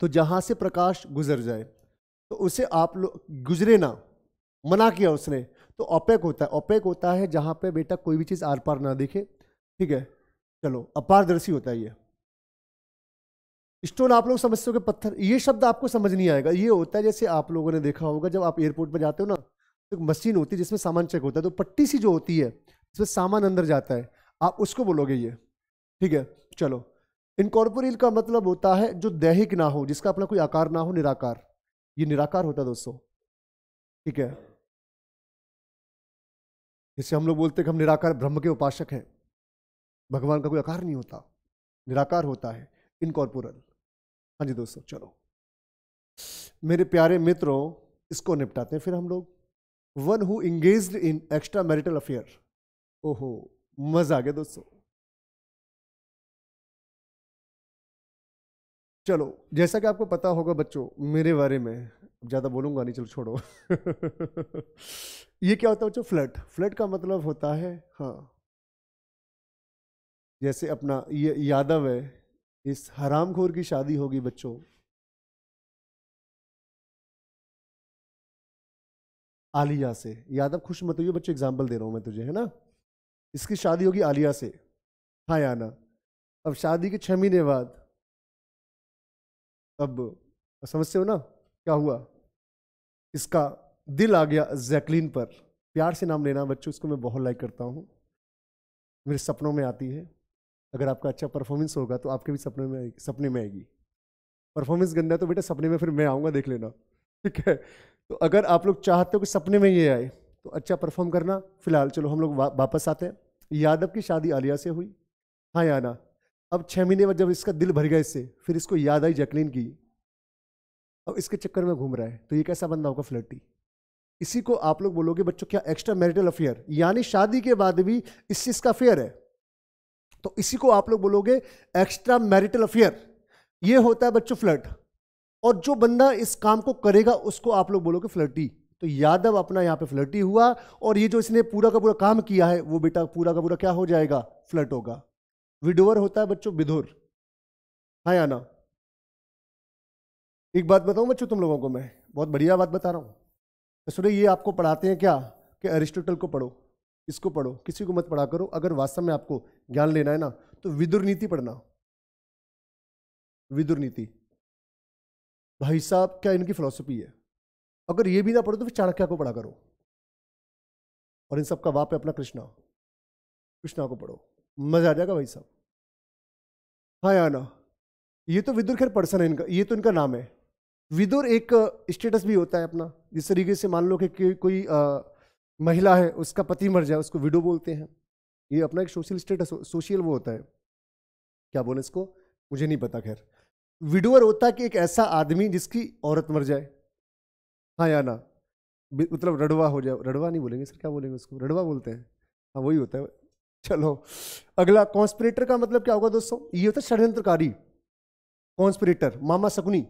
तो जहाँ से प्रकाश गुजर जाए तो उसे आप लोग गुजरे ना मना किया उसने तो ओपेक होता है ओपेक होता है जहाँ पे बेटा कोई भी चीज़ आर पार ना दिखे ठीक है चलो अपारदर्शी होता है ये स्टोन आप लोग समझते हो कि पत्थर ये शब्द आपको समझ नहीं आएगा ये होता है जैसे आप लोगों ने देखा होगा जब आप एयरपोर्ट पर जाते हो ना तो मशीन होती है जिसमें सामान चेक होता है तो पट्टी सी जो होती है जिसमें सामान अंदर जाता है आप उसको बोलोगे ये ठीक है चलो इनकॉर्पोरियल का मतलब होता है जो दैहिक ना हो जिसका अपना कोई आकार ना हो निराकार ये निराकार होता है दोस्तों ठीक है जिससे हम लोग बोलते हैं कि हम निराकार ब्रह्म के उपासक हैं भगवान का कोई आकार नहीं होता निराकार होता है इनकॉर्पोरल हाँ जी दोस्तों चलो मेरे प्यारे मित्रों इसको निपटाते हैं फिर हम लोग one who engage in extra marital affair ओहो मजा आ गया दोस्तों चलो जैसा कि आपको पता होगा बच्चों मेरे बारे में ज़्यादा बोलूँगा नहीं चलो छोड़ो ये क्या होता है बच्चों फ्लट फ्लट का मतलब होता है हाँ जैसे अपना ये यादव है इस हरामखोर की शादी होगी बच्चों आलिया से यादव खुश मत हो बच्चों एग्जाम्पल दे रहा हूँ मैं तुझे है ना इसकी शादी होगी आलिया से हाँ याना अब शादी के छः महीने बाद तब समझते हो ना क्या हुआ इसका दिल आ गया जैकलीन पर प्यार से नाम लेना बच्चों इसको मैं बहुत लाइक करता हूँ मेरे सपनों में आती है अगर आपका अच्छा परफॉर्मेंस होगा तो आपके भी सपने में सपने में आएगी परफॉर्मेंस गंदा तो बेटा सपने में फिर मैं आऊँगा देख लेना ठीक है तो अगर आप लोग चाहते हो कि सपने में ये आए तो अच्छा परफॉर्म करना फिलहाल चलो हम लोग वापस आते हैं यादव की शादी आलिया से हुई हाँ याना अब छः महीने बाद जब इसका दिल भर गया इससे फिर इसको याद आई जैकलिन की अब इसके चक्कर में घूम रहा है तो ये कैसा बंदा होगा फ्लर्टी इसी को आप लोग बोलोगे बच्चों क्या एक्स्ट्रा मैरिटल अफेयर यानी शादी के बाद भी इस चीज़ का अफेयर है तो इसी को आप लोग बोलोगे एक्स्ट्रा मैरिटल अफेयर ये होता है बच्चों फ्लर्ट और जो बंदा इस काम को करेगा उसको आप लोग बोलोगे फ्लर्टी तो यादव अपना यहां पे फ्लर्टी हुआ और ये जो इसने पूरा का पूरा काम किया है वो बेटा पूरा का पूरा क्या हो जाएगा फ्लर्ट होगा विडोवर होता है बच्चों विधुर हाँ या ना एक बात बताऊं बच्चों तुम लोगों को मैं बहुत बढ़िया बात बता रहा हूँ तो सुनो ये आपको पढ़ाते हैं क्या कि अरिस्टोटल को पढ़ो इसको पढ़ो किसी को मत पढ़ा करो अगर वास्तव में आपको ज्ञान लेना है ना तो विदुर नीति पढ़ना विदुर नीति भाई साहब क्या इनकी फिलोसफी है अगर ये भी ना पढ़ो तो फिर चाणक्य को पढ़ा करो और इन सबका वाप है अपना कृष्णा कृष्णा को पढ़ो मजा आ जाएगा भाई साहब हाँ ना ये तो विदुर खैर पर्सन है इनका ये तो इनका नाम है विदुर एक स्टेटस भी होता है अपना जिस तरीके से मान लो कि कोई आ, महिला है उसका पति मर जाए उसको विडो बोलते हैं ये अपना एक सोशल स्टेटस सोशल वो होता है क्या बोले इसको मुझे नहीं पता खैर विडोअर होता है कि एक ऐसा आदमी जिसकी औरत मर जाए हाँ या ना मतलब रडवा हो जाए रडवा नहीं बोलेंगे सर क्या बोलेंगे उसको रडवा बोलते हैं हाँ वही होता है चलो अगला कॉन्स्पिरेटर का मतलब क्या होगा दोस्तों ये होता है षड्यंत्रकारी कॉन्स्पिरेटर मामा शकुनी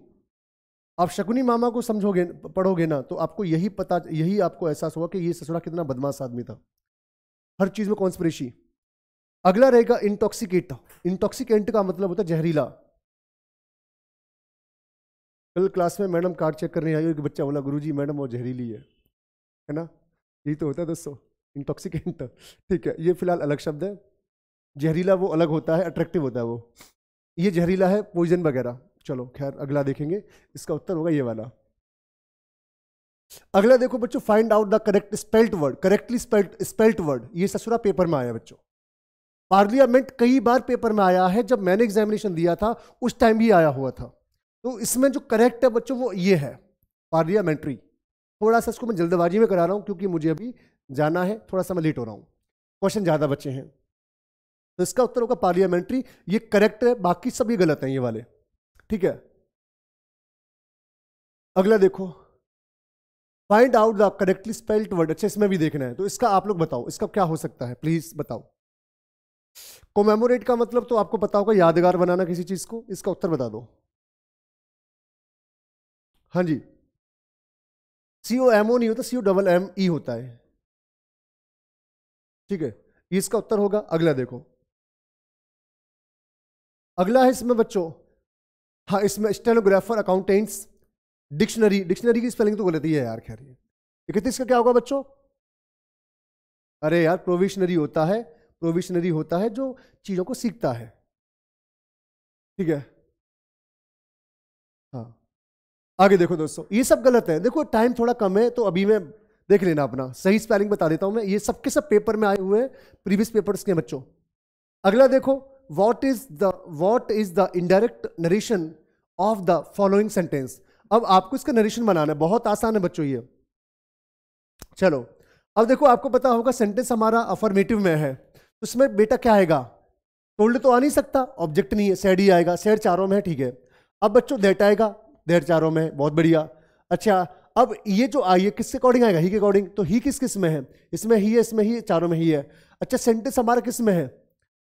आप शकुनी मामा को समझोगे पढ़ोगे ना तो आपको यही पता यही आपको एहसास होगा कि ये ससुरा कितना बदमाश आदमी था हर चीज़ में कॉन्स्परेशी अगला रहेगा इंटॉक्सिकेट इंटॉक्सिकेंट का मतलब होता है जहरीला कल क्लास में मैडम कार्ड चेक करने आई एक बच्चा बोला गुरुजी मैडम वो जहरीली है है ना यही तो होता है दोस्तों इंटॉक्सिकेंट ठीक है ये फिलहाल अलग शब्द है जहरीला वो अलग होता है अट्रैक्टिव होता है वो ये जहरीला है पोइजन वगैरह चलो खैर अगला देखेंगे इसका उत्तर होगा ये वाला अगला देखो बच्चों find out the correct spelt word correctly spelt spelt word ये ससुरा पेपर में आया बच्चों पार्लियामेंट कई बार पेपर में आया है जब मैंने एग्जामिनेशन दिया था उस टाइम भी आया हुआ था तो इसमें जो करेक्ट है बच्चों वो ये है पार्लियामेंट्री थोड़ा सा इसको मैं जल्दबाजी में करा रहा हूं क्योंकि मुझे अभी जाना है थोड़ा सा मैं लेट हो रहा हूँ क्वेश्चन ज़्यादा बचे हैं तो इसका उत्तर होगा पार्लियामेंट्री ये करेक्ट है बाकी सब ये गलत हैं ये वाले ठीक है अगला देखो find out the correctly spelled word अच्छा इसमें भी देखना है तो इसका आप लोग बताओ इसका क्या हो सकता है प्लीज बताओ कोमेमोरेट का मतलब तो आपको पता होगा यादगार बनाना किसी चीज को इसका उत्तर बता दो हाँ जी सीओ एमओ नहीं होता सीओ डबल एम ई होता है ठीक है इसका उत्तर होगा अगला देखो अगला है इसमें बच्चों हाँ इसमें स्टेनोग्राफर अकाउंटेंट्स डिक्शनरी डिक्शनरी की स्पेलिंग तो ही है यार खैर ये इकतीस का क्या होगा बच्चों अरे यार प्रोविशनरी होता है प्रोविशनरी होता है जो चीज़ों को सीखता है ठीक है हाँ आगे देखो दोस्तों ये सब गलत है देखो टाइम थोड़ा कम है तो अभी मैं देख लेना अपना सही स्पेलिंग बता देता हूं मैं ये सबके सब पेपर में आए हुए हैं प्रीवियस पेपर्स के बच्चों अगला देखो what is the what is the indirect narration of the following sentence अब आपको इसका नरेशन बनाना है बहुत आसान है बच्चों ये चलो अब देखो आपको पता होगा सेंटेंस हमारा अफॉर्मेटिव में है उसमें तो बेटा क्या आएगा टोल्ड तो आ नहीं सकता ऑब्जेक्ट नहीं है सैड ही आएगा सैड चारों में है ठीक है अब बच्चों देट आएगा देट चारों में बहुत बढ़िया अच्छा अब ये जो आई है किसके अकॉर्डिंग आएगा ही के अकॉर्डिंग तो ही किस किस में है इसमें ही है इसमें ही चारों में ही है अच्छा सेंटेंस हमारा किस में है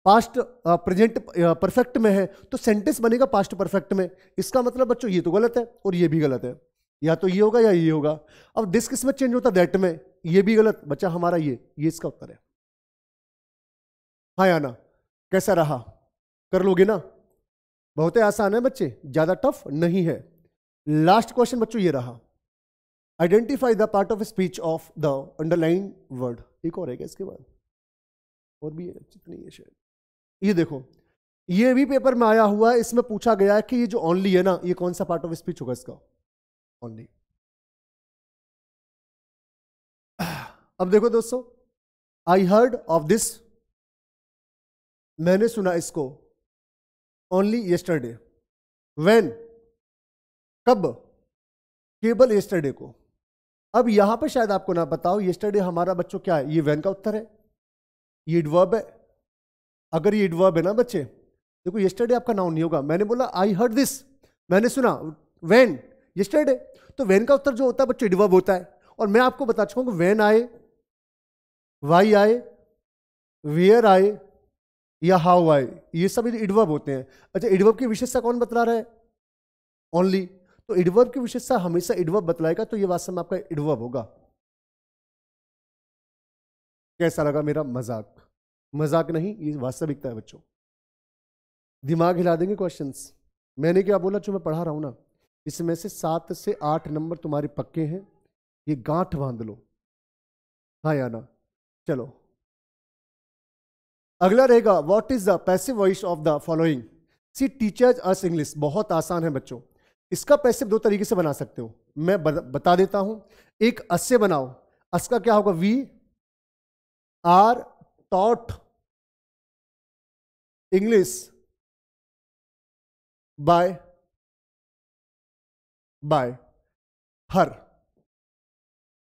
पास्ट प्रेजेंट परफेक्ट में है तो सेंटेंस बनेगा पास्ट परफेक्ट में इसका मतलब बच्चों ये तो गलत है और ये भी गलत है या तो ये होगा या ये होगा अब दिस किस में चेंज होता है दैट में ये भी गलत बच्चा हमारा ये ये इसका उत्तर है हाँ या ना कैसा रहा कर लोगे ना बहुत ही आसान है बच्चे ज़्यादा टफ नहीं है लास्ट क्वेश्चन बच्चों ये रहा identify the part of speech of the underline word एक और है क्या इसके बाद और भी है है शायद ये देखो ये भी पेपर में आया हुआ है इसमें पूछा गया है कि ये जो ओनली है ना ये कौन सा पार्ट ऑफ स्पीच होगा इसका ओनली अब देखो दोस्तों आई हर्ड ऑफ दिस मैंने सुना इसको ओनली येस्टरडे वेन कब केवल येस्टरडे को अब यहां पर शायद आपको ना बताओ स्टडी हमारा बच्चों क्या है ये वैन का उत्तर है ये इडवर्ब है अगर ये इडवर्ब है ना बच्चे देखो स्टडी आपका नाउन नहीं होगा मैंने बोला आई हर्ड दिस मैंने सुना वैन येस्टरडे तो वैन का उत्तर जो होता है बच्चों इडवर्ब होता है और मैं आपको बता चुका हूं वैन आए वाई आए वेयर आए या हाउ आए ये सब इडवर्ब होते हैं अच्छा इडवर्ब की विशेषता कौन बता रहा है ओनली तो इडवर्ब की विशेषता हमेशा इडवर्ब बतलाएगा तो ये वास्तव में आपका इडवर्ब होगा कैसा लगा मेरा मजाक मजाक नहीं ये वास्तविकता है बच्चों दिमाग हिला देंगे क्वेश्चंस मैंने क्या बोला जो मैं पढ़ा रहा हूं ना इसमें से सात से आठ नंबर तुम्हारे पक्के हैं ये गांठ बांध लो हाँ या ना चलो अगला रहेगा what is the passive voice of the following she teaches us English बहुत आसान है बच्चों इसका पैसिव दो तरीके से बना सकते हो मैं बता देता हूं एक अस से बनाओ अस का क्या होगा we are taught English by by her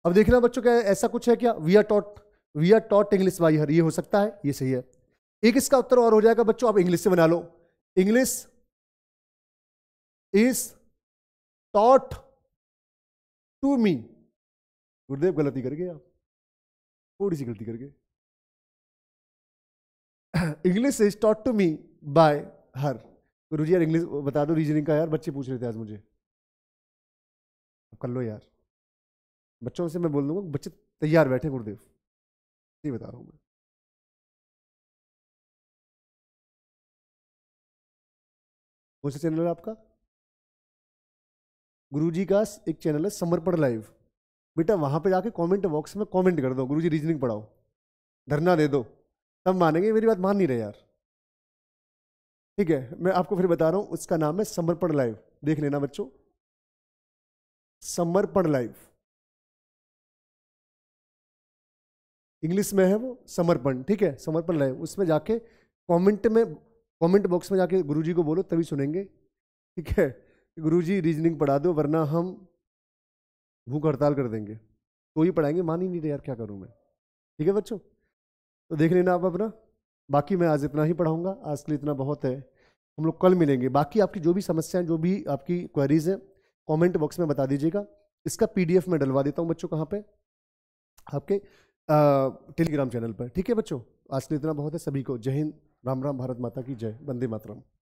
अब देखना बच्चों क्या ऐसा कुछ है क्या we are taught we are taught English by her ये हो सकता है ये सही है एक इसका उत्तर और हो जाएगा बच्चों आप इंग्लिश से बना लो English is taught to me Gurudev गलती कर गए आप थोड़ी सी गलती कर गए English is taught to me by her guru ji यार इंग्लिश बता दो रीजनिंग का यार बच्चे पूछ रहे थे आज मुझे कर लो यार बच्चों से मैं बोल दूंगा बच्चे तैयार बैठे गुरुदेव ये बता रहा हूँ मैं कौन सा चैनल है आपका गुरुजी का एक चैनल है समर्पण लाइव बेटा वहाँ पे जाके कमेंट बॉक्स में कमेंट कर दो गुरुजी रीजनिंग पढ़ाओ धरना दे दो तब मानेंगे मेरी बात मान नहीं रहे यार ठीक है मैं आपको फिर बता रहा हूँ उसका नाम है समर्पण लाइव देख लेना बच्चों समर्पण लाइव इंग्लिश में है वो समर्पण ठीक है समर्पण लाइव उसमें जाके कमेंट में कमेंट बॉक्स में जाके गुरुजी को बोलो तभी सुनेंगे ठीक है गुरु जी रीजनिंग पढ़ा दो वरना हम भूख हड़ताल कर देंगे तो ही पढ़ाएंगे मान ही नहीं रहे यार क्या करूँ मैं ठीक है बच्चों तो देख लेना आप अपना बाकी मैं आज इतना ही पढ़ाऊँगा आज के लिए इतना बहुत है हम लोग कल मिलेंगे बाकी आपकी जो भी समस्याएं जो भी आपकी क्वेरीज हैं कमेंट बॉक्स में बता दीजिएगा इसका पीडीएफ में डलवा देता हूँ बच्चों कहाँ पे आपके टेलीग्राम चैनल पर ठीक है बच्चों आज के लिए इतना बहुत है सभी को जय हिंद राम राम भारत माता की जय वंदे मातरम